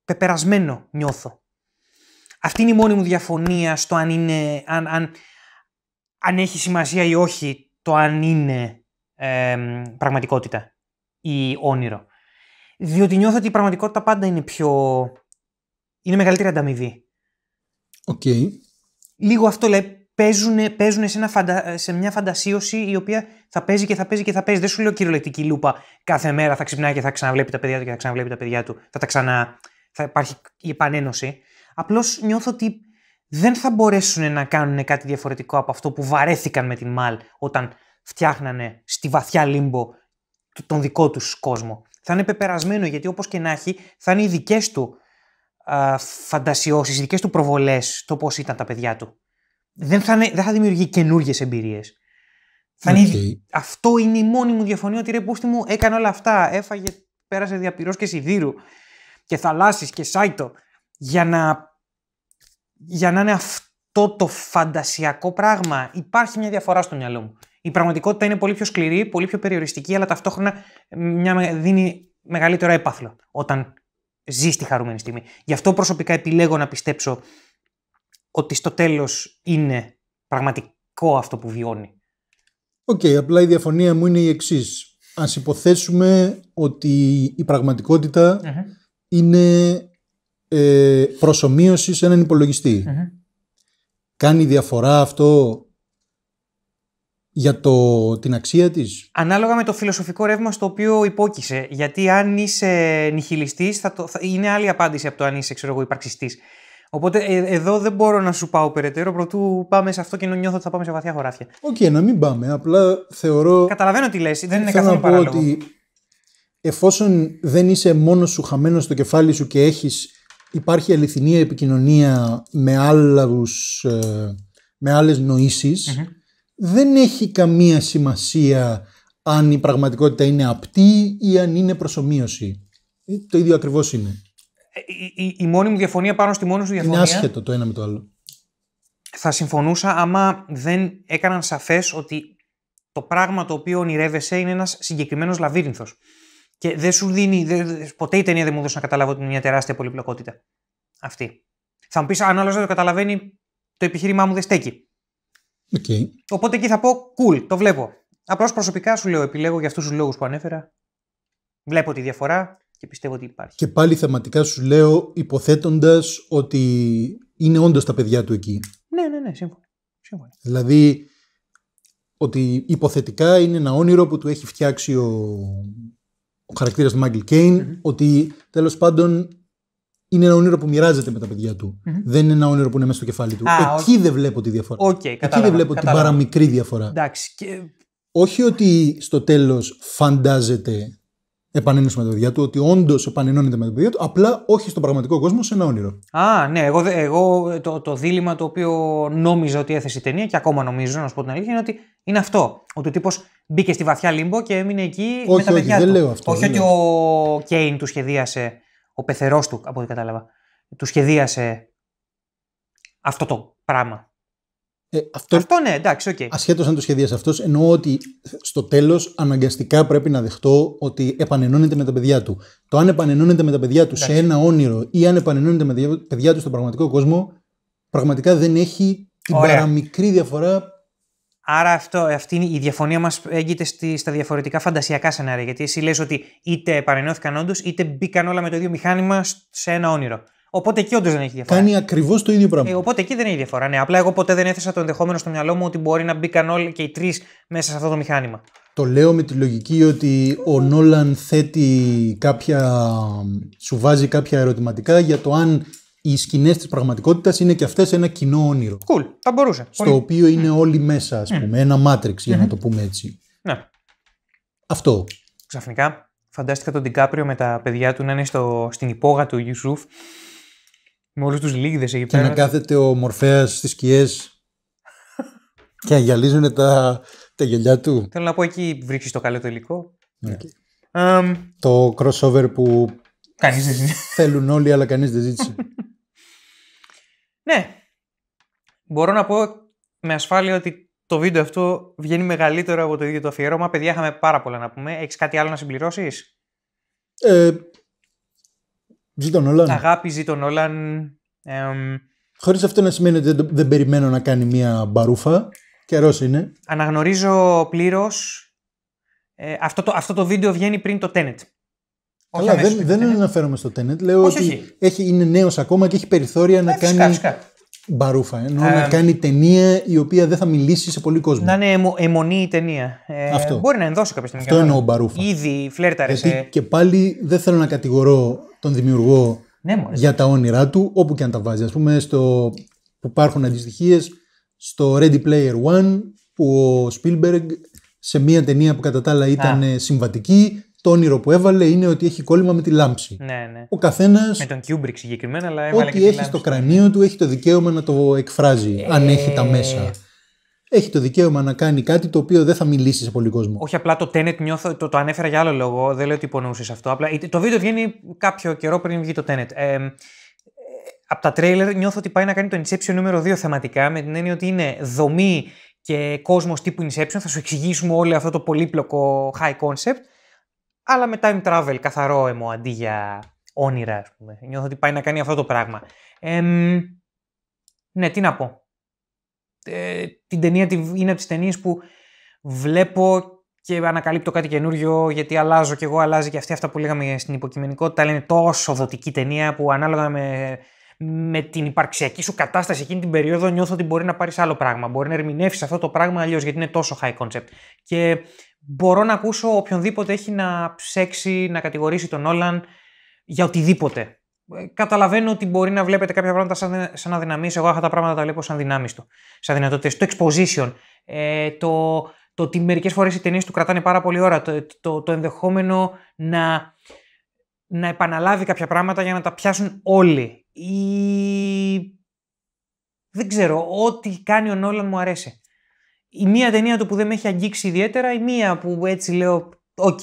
B: πεπερασμένο, νιώθω. Αυτή είναι η μόνη μου διαφωνία στο αν είναι... αν, αν, έχει σημασία ή όχι το αν είναι πραγματικότητα ή όνειρο. Διότι νιώθω ότι η πραγματικότητα πάντα είναι πιο... είναι μεγαλύτερη ανταμοιβή. Οκ. Λίγο αυτό λέει παίζουν, παίζουν σε, ένα σε μια φαντασίωση η οποία θα παίζει και θα παίζει και θα παίζει. Δεν σου λέω κυριολεκτική λούπα κάθε μέρα θα ξυπνάει και θα ξαναβλέπει τα παιδιά του και θα ξαναβλέπει τα παιδιά του. Θα τα ξανα... θα υπάρχει η επανένωση. Απλώς νιώθω ότι δεν θα μπορέσουν να κάνουν κάτι διαφορετικό από αυτό που βαρέθηκαν με την ΜΑΛ όταν φτιάχνανε στη βαθιά λίμπο τον δικό τους κόσμο. Θα είναι πεπερασμένο γιατί όπως και να έχει θα είναι οι δικές του φαντασιώσει, φαντασιώσεις, οι δικές του προβολές το πώς ήταν τα παιδιά του δεν θα, θα δημιουργεί καινούργιες εμπειρίες. Αυτό είναι η μόνη μου διαφωνία ότι ρε πούστη μου έκανε όλα αυτά. Έφαγε, πέρασε διαπυρός και σιδήρου και θαλάσσης και σάιτο για να, για να είναι αυτό το φαντασιακό πράγμα. Υπάρχει μια διαφορά στο μυαλό μου. Η πραγματικότητα είναι πολύ πιο σκληρή, πολύ πιο περιοριστική, αλλά ταυτόχρονα μια, δίνει μεγαλύτερο έπαθλο όταν ζει τη χαρούμενη στιγμή. Γι' αυτό προσωπικά επιλέγω να πιστέψω ότι στο τέλος είναι πραγματικό αυτό που βιώνει.
A: Οκ, απλά η διαφωνία μου είναι η εξής. Ας υποθέσουμε ότι η πραγματικοτητα είναι ε, προσωμείωση σε έναν Κάνει διαφορά αυτό για το, την αξία της.
B: Ανάλογα με το φιλοσοφικό ρεύμα στο οποίο υπόκεισε. Γιατί αν είσαι νιχιλιστής θα, είναι άλλη απάντηση από το αν είσαι ξέρω υπαρξιστής. Οπότε ε, εδώ δεν μπορώ να σου πάω περαιτέρω. προτού πάμε σε αυτό και νιώθω ότι θα πάμε σε βαθιά χωράφια. Οκ, να μην πάμε. Απλά θεωρώ. Καταλαβαίνω τι λες. Δεν είναι καθόλου παράλογο. Ότι
A: εφόσον δεν είσαι μόνος σου χαμένος στο κεφάλι σου και έχεις. Υπάρχει αληθινή επικοινωνία με, άλλους, ε, με άλλες δεν έχει καμία σημασία αν η πραγματικότητα είναι απτή ή αν είναι προσωμείωση. Ε, το ίδιο ακριβώς είναι.
B: Ε, η, η, η μόνη μου διαφωνία πάνω στη μόνη σου διαφωνία. Είναι άσχετο το ένα με το άλλο. Θα συμφωνούσα άμα δεν έκαναν σαφές ότι το πράγμα το οποίο ονειρεύεσαι είναι ένας συγκεκριμένος λαβύρινθος. Και δεν σου δίνει. Δεν, ποτέ η ταινία δεν μου έδωσε να καταλάβω ότι είναι μια τεράστια πολυπλοκότητα. Αυτή. Θα μου πεις, αν άλλος δεν το καταλαβαίνει, το επιχείρημά μου δεν στέκει. Okay. Οπότε εκεί θα πω, cool, το βλέπω. Απλώς προσωπικά σου λέω, επιλέγω για αυτούς τους λόγους που ανέφερα. Βλέπω τη διαφορά και πιστεύω ότι υπάρχει.
A: Και πάλι θεματικά σου λέω, υποθέτοντας ότι είναι όντως τα παιδιά του εκεί.
B: Ναι, ναι, ναι, σύμφωνα.
A: Δηλαδή, ότι υποθετικά είναι ένα όνειρο που του έχει φτιάξει ο, ο χαρακτήρας του Μάγκλ ότι τέλος πάντων είναι ένα όνειρο που μοιράζεται με τα παιδιά του. Δεν είναι ένα όνειρο που είναι μέσα στο κεφάλι του. Εκεί okay. δεν βλέπω τη διαφορά. Εκεί δεν βλέπω κατάλαβα. την παραμικρή διαφορά.
B: Εντάξει, και...
A: Όχι ότι στο τέλος φαντάζεται επανένωση με τα παιδιά του, ότι όντως επανενώνεται με τα παιδιά του, απλά όχι στον πραγματικό κόσμο, σε ένα όνειρο.
B: Α, ναι. Εγώ, εγώ το, το δίλημα το οποίο νόμιζα ότι έθεσε η ταινία και ακόμα νομίζω, να σου πω την αλήθεια, είναι ότι είναι αυτό. Ότι ο τύπος μπήκε στη βαθιά λίμπο και έμεινε εκεί όχι, με τα παιδιά όχι, του. Δεν λέω αυτό, όχι ότι ο Κέιν του σχεδίασε, ο πεθερός του, από ό,τι κατάλαβα, του σχεδίασε αυτό το πράγμα. Ε, αυτό... αυτό ναι, εντάξει, οκ. Okay.
A: Ασχέτως αν το σχεδίασε αυτός, εννοώ ότι στο τέλος αναγκαστικά πρέπει να δεχτώ ότι επανενώνεται με τα παιδιά του. Το αν επανενώνεται με τα παιδιά του σε ένα όνειρο ή αν επανενώνεται με τα παιδιά του στον πραγματικό κόσμο, πραγματικά δεν έχει την Ωραία. παραμικρή διαφορά.
B: Άρα αυτό, αυτή η διαφωνία μας έγκυται στη, στα διαφορετικά φαντασιακά σενάρια. Γιατί εσύ λες ότι είτε επανενώθηκαν όντως, είτε μπήκαν όλα με το ίδιο μηχάνημα σε ένα όνειρο. Οπότε εκεί όντως δεν έχει διαφορά.
A: Κάνει ακριβώς το ίδιο πράγμα. Ε,
B: οπότε εκεί δεν έχει διαφορά. Ναι, απλά εγώ ποτέ δεν έθεσα το ενδεχόμενο στο μυαλό μου ότι μπορεί να μπήκαν όλοι και οι τρεις μέσα σε αυτό το μηχάνημα.
A: Το λέω με τη λογική ότι ο Νόλαν θέτει κάποια. σου βάζει κάποια ερωτηματικά για το αν οι σκηνές της πραγματικότητας είναι και αυτές ένα κοινό όνειρο. Κουλ, cool, θα μπορούσε. Στο οποίο είναι όλοι μέσα, ας πούμε. Mm. Ένα μάτριξ, για να το πούμε έτσι. Ναι. Αυτό.
B: Ξαφνικά φαντάστηκα τον Τικάπριο με τα παιδιά του να είναι στο, στην υπόγα του Ιουσούφ με όλους τους λίγδε εκεί πέρα. Και να κάθεται
A: ο Μορφέας στις σκιές. και να τα, τα γυαλιά του.
B: Θέλω να πω εκεί βρίσκεις το καλό το υλικό. Um...
A: το crossover που. Κανείς δεν Θέλουν όλοι, αλλά κανείς δεν ζήτησε.
B: ναι. Μπορώ να πω με ασφάλεια ότι το βίντεο αυτό βγαίνει μεγαλύτερο από το ίδιο το αφιέρωμα. Παιδιά, είχαμε πάρα πολλά να πούμε. Έχεις κάτι άλλο να συμπληρώσεις.
A: Ε, Ζει τον Όλαν.
B: Αγάπη, ζει τον Όλαν.
A: Χωρίς αυτό να σημαίνει ότι δεν περιμένω να κάνει μια μπαρούφα. Καιρός είναι.
B: Αναγνωρίζω πλήρως. Ε, αυτό, το, αυτό το βίντεο βγαίνει πριν το Tenet.
A: Καλά, δεν, δεν αναφέρομαι στο Tenet. Λέω όχι, ότι Έχει, είναι νέος ακόμα και έχει περιθώρια να ε, κάνει φυσικά. Μπαρούφα. Ε. ενώ να ε, κάνει ταινία η οποία δεν θα μιλήσει σε πολύ κόσμο. Να
B: είναι αιμο, αιμονή η ταινία. Ε, Αυτό. Μπορεί να ενδώσει κάποια στιγμή. Αυτό εννοώ Μπαρούφα. Ήδη φλέρταρε. Γιατί
A: και πάλι δεν θέλω να κατηγορώ τον δημιουργό ναι, για τα όνειρά του, όπου και αν τα βάζει. Ας πούμε, στο... που υπάρχουν αντιστοιχίες στο Ready Player One που ο Spielberg σε μια ταινία που κατά τα άλλα ήταν συμβατική το όνειρο που έβαλε είναι ότι έχει κόλλημα με τη λάμψη.
B: Ναι, ναι. Ο καθένας. Με τον Κιούμπρικ συγκεκριμένα, αλλά έβαλε Ό,τι και έχει στο
A: κρανίο του έχει το δικαίωμα να το εκφράζει, ε... αν έχει τα μέσα. Έχει το δικαίωμα να κάνει κάτι το οποίο δεν θα μιλήσει σε πολύ κόσμο.
B: Όχι απλά το Tenet νιώθω, το, το ανέφερα για άλλο λόγο, δεν λέω ότι υπονοούσες αυτό. Απλά, το βίντεο βγαίνει κάποιο καιρό πριν βγει το Tenet. Ε, ε από τα τρέιλερ νιώθω ότι πάει να κάνει το Inception νούμερο 2 θεματικά, με την έννοια ότι είναι δομή και κόσμος τύπου Inception. Θα σου εξηγήσουμε όλο αυτό το πολύπλοκο high concept αλλά με time travel, καθαρό αιμο, αντί για όνειρα, ας πούμε. Νιώθω ότι πάει να κάνει αυτό το πράγμα. ναι, τι να πω. Ε, την ταινία είναι από τις ταινίες που βλέπω και ανακαλύπτω κάτι καινούριο γιατί αλλάζω και εγώ, αλλάζει και αυτή αυτά που λέγαμε στην υποκειμενικότητα. Είναι τόσο δοτική ταινία που ανάλογα με με την υπαρξιακή σου κατάσταση εκείνη την περίοδο, νιώθω ότι μπορεί να πάρεις άλλο πράγμα. Μπορεί να ερμηνεύσεις αυτό το πράγμα αλλιώς, γιατί είναι τόσο high concept. Και μπορώ να ακούσω οποιονδήποτε έχει να ψέξει, να κατηγορήσει τον Όλαν για οτιδήποτε. Ε, καταλαβαίνω ότι μπορεί να βλέπετε κάποια πράγματα σαν, σαν αδυναμίες. Εγώ αυτά τα πράγματα τα βλέπω σαν δυνάμεις του, σαν δυνατότητες. Το exposition, ε, το, το ότι μερικές φορές οι ταινίες του κρατάνε πάρα πολύ ώρα, το, το, το ενδεχόμενο να, να επαναλάβει κάποια πράγματα για να τα πιάσουν όλοι μία ταινία του που δεν με έχει αγγίξει ιδιαίτερα, η μία που έτσι λέω οκ,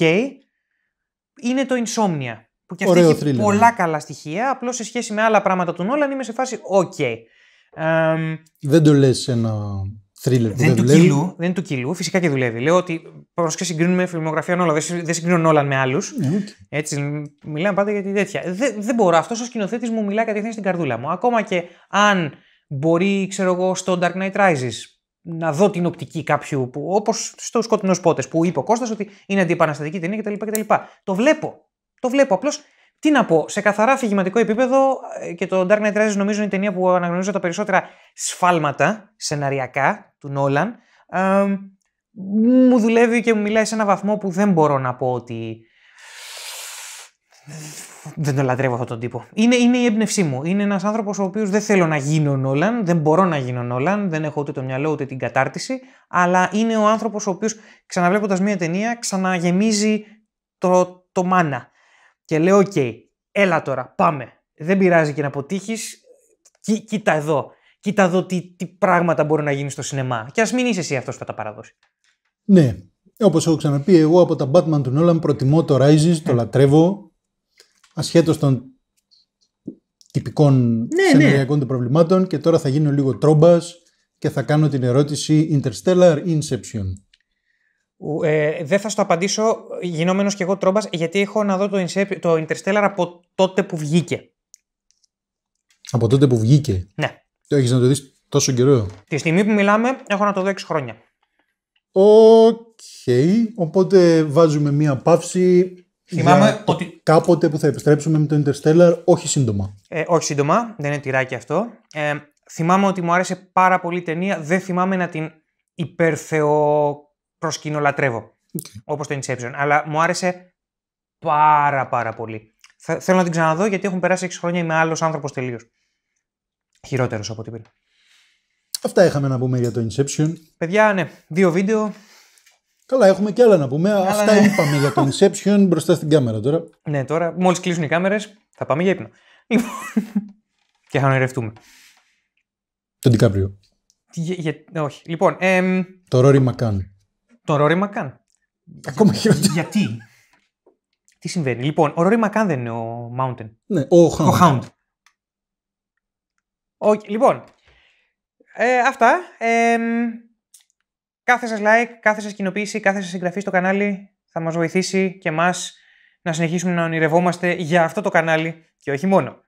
B: είναι το Insomnia. Που και αυτή έχει ναι. πολλά καλά στοιχεία, απλώς σε σχέση με άλλα πράγματα του Νόλαν είμαι σε φάση οκ.
A: δεν το λες ένα Thriller. Δεν, είναι του κιλού,
B: δεν είναι του κυλού, φυσικά και δουλεύει. Λέω ότι πρόσεχε συγκρίνουμε φιλμογραφία όλα. Δεν συγκρίνουν όλα με άλλους. Ναι, Έτσι, μιλάμε πάντα για τη τέτοια. Δεν, δεν μπορώ. Αυτός ο σκηνοθέτης μου μιλάει κατευθείαν στην καρδούλα μου. Ακόμα και αν μπορεί, ξέρω εγώ, στο Dark Knight Rises να δω την οπτική κάποιου, όπως στο Σκοτεινός Πότες που είπε ο Κώστας ότι είναι αντιπαναστατική ταινία κτλ. κτλ. Το βλέπω. Το βλέπω. Απλώς τι να πω, σε καθαρά αφηγηματικό επίπεδο ε, και το Dark Knight Rises νομίζω είναι η ταινία που αναγνωρίζω τα περισσότερα σφάλματα σεναριακά του Νόλαν, μου δουλεύει και μου μιλάει σε ένα βαθμό που δεν μπορώ να πω ότι δεν το λατρεύω αυτόν τον τύπο. Είναι, είναι η έμπνευσή μου. Είναι ένας άνθρωπος ο οποίος δεν θέλω να γίνω Νόλαν, δεν μπορώ να γίνω Νόλαν, δεν έχω ούτε το μυαλό ούτε την κατάρτιση, αλλά είναι ο άνθρωπος ο οποίος ξαναβλέποντας μία ταινία ξαναγεμίζει το, το μάνα. Και λέω: Οκ, okay, έλα τώρα, πάμε. Δεν πειράζει και να αποτύχεις. Κοίτα εδώ κοίτα δω τι, τι πράγματα μπορεί να γίνει στο σινεμά. Και ας μην είσαι εσύ αυτός που θα τα παραδώσει.
A: Ναι. Όπως έχω ξαναπεί, εγώ από τα Batman του Νόλαν προτιμώ το Rises, το ναι. λατρεύω. Ασχέτως των τυπικών ναι, ναι. προβλημάτων. Και τώρα θα γίνω λίγο τρόμπας και θα κάνω την ερώτηση Interstellar Inception.
B: Ε, δεν θα στο απαντήσω γινόμενος κι εγώ τρόμπας, γιατί έχω να δω το, το Interstellar από τότε που βγήκε.
A: Από τότε που βγήκε. Ναι. Το έχεις να το δεις τόσο καιρό.
B: Τη στιγμή που μιλάμε, έχω να το δω 6 χρόνια.
A: Οκ. Okay. Οπότε βάζουμε μία παύση. Θυμάμαι ότι. Κάποτε που θα επιστρέψουμε με το Interstellar, όχι σύντομα.
B: Ε, όχι σύντομα, δεν είναι τυράκι αυτό. Ε, θυμάμαι ότι μου άρεσε πάρα πολύ η ταινία. Δεν θυμάμαι να την λατρεύω. Okay. Όπως το Inception. Αλλά μου άρεσε πάρα πάρα πολύ. θέλω να την ξαναδώ γιατί έχουν περάσει 6 χρόνια. Είμαι άλλος άνθρωπος τελείως χειρότερος από ό,τι πριν.
A: Αυτά είχαμε να πούμε για το Inception.
B: Παιδιά, ναι, δύο βίντεο.
A: Καλά, έχουμε και άλλα να πούμε. Αλλά Αυτά ναι. είπαμε για το Inception μπροστά στην κάμερα τώρα.
B: Ναι, τώρα μόλις κλείσουν οι κάμερες θα πάμε για ύπνο. Λοιπόν. και θα ονειρευτούμε. Τον Τικάπριο. όχι. Λοιπόν. Εμ...
A: Το Ρόρι Μακάν.
B: Το Ρόρι Μακάν. Ακόμα χειρότερο. Γιατί. Τι συμβαίνει. Λοιπόν, ο Ρόρι Μακάν δεν είναι ο Mountain. Ναι, ο Ο Hound. Okay, λοιπόν, ε, αυτά. Ε, κάθε σας like, κάθε σας κοινοποίηση, κάθε σας εγγραφή στο κανάλι θα μας βοηθήσει και μας να συνεχίσουμε να ονειρευόμαστε για αυτό το κανάλι και όχι μόνο.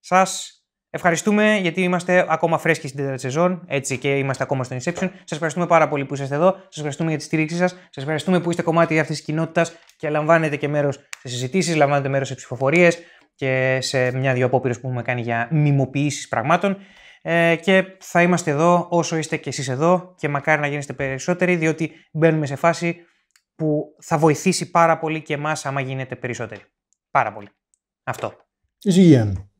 B: Σας ευχαριστούμε γιατί είμαστε ακόμα φρέσκοι στην τέταρτη σεζόν, έτσι και είμαστε ακόμα στο Inception. Σας ευχαριστούμε πάρα πολύ που είσαστε εδώ, σας ευχαριστούμε για τη στήριξή σας, σας ευχαριστούμε που είστε κομμάτι αυτής της κοινότητας και λαμβάνετε και μέρος σε συζητήσεις, λαμβάνετε μέρος σε ψηφοφορίες, και σε μια-δυο απόπειρες που έχουμε κάνει για μιμοποιήσεις πραγμάτων. Ε, και θα είμαστε εδώ όσο είστε και εσείς εδώ και μακάρι να γίνεστε περισσότεροι διότι μπαίνουμε σε φάση που θα βοηθήσει πάρα πολύ και εμάς άμα γίνετε περισσότεροι. Πάρα πολύ. Αυτό.
A: Υγεία.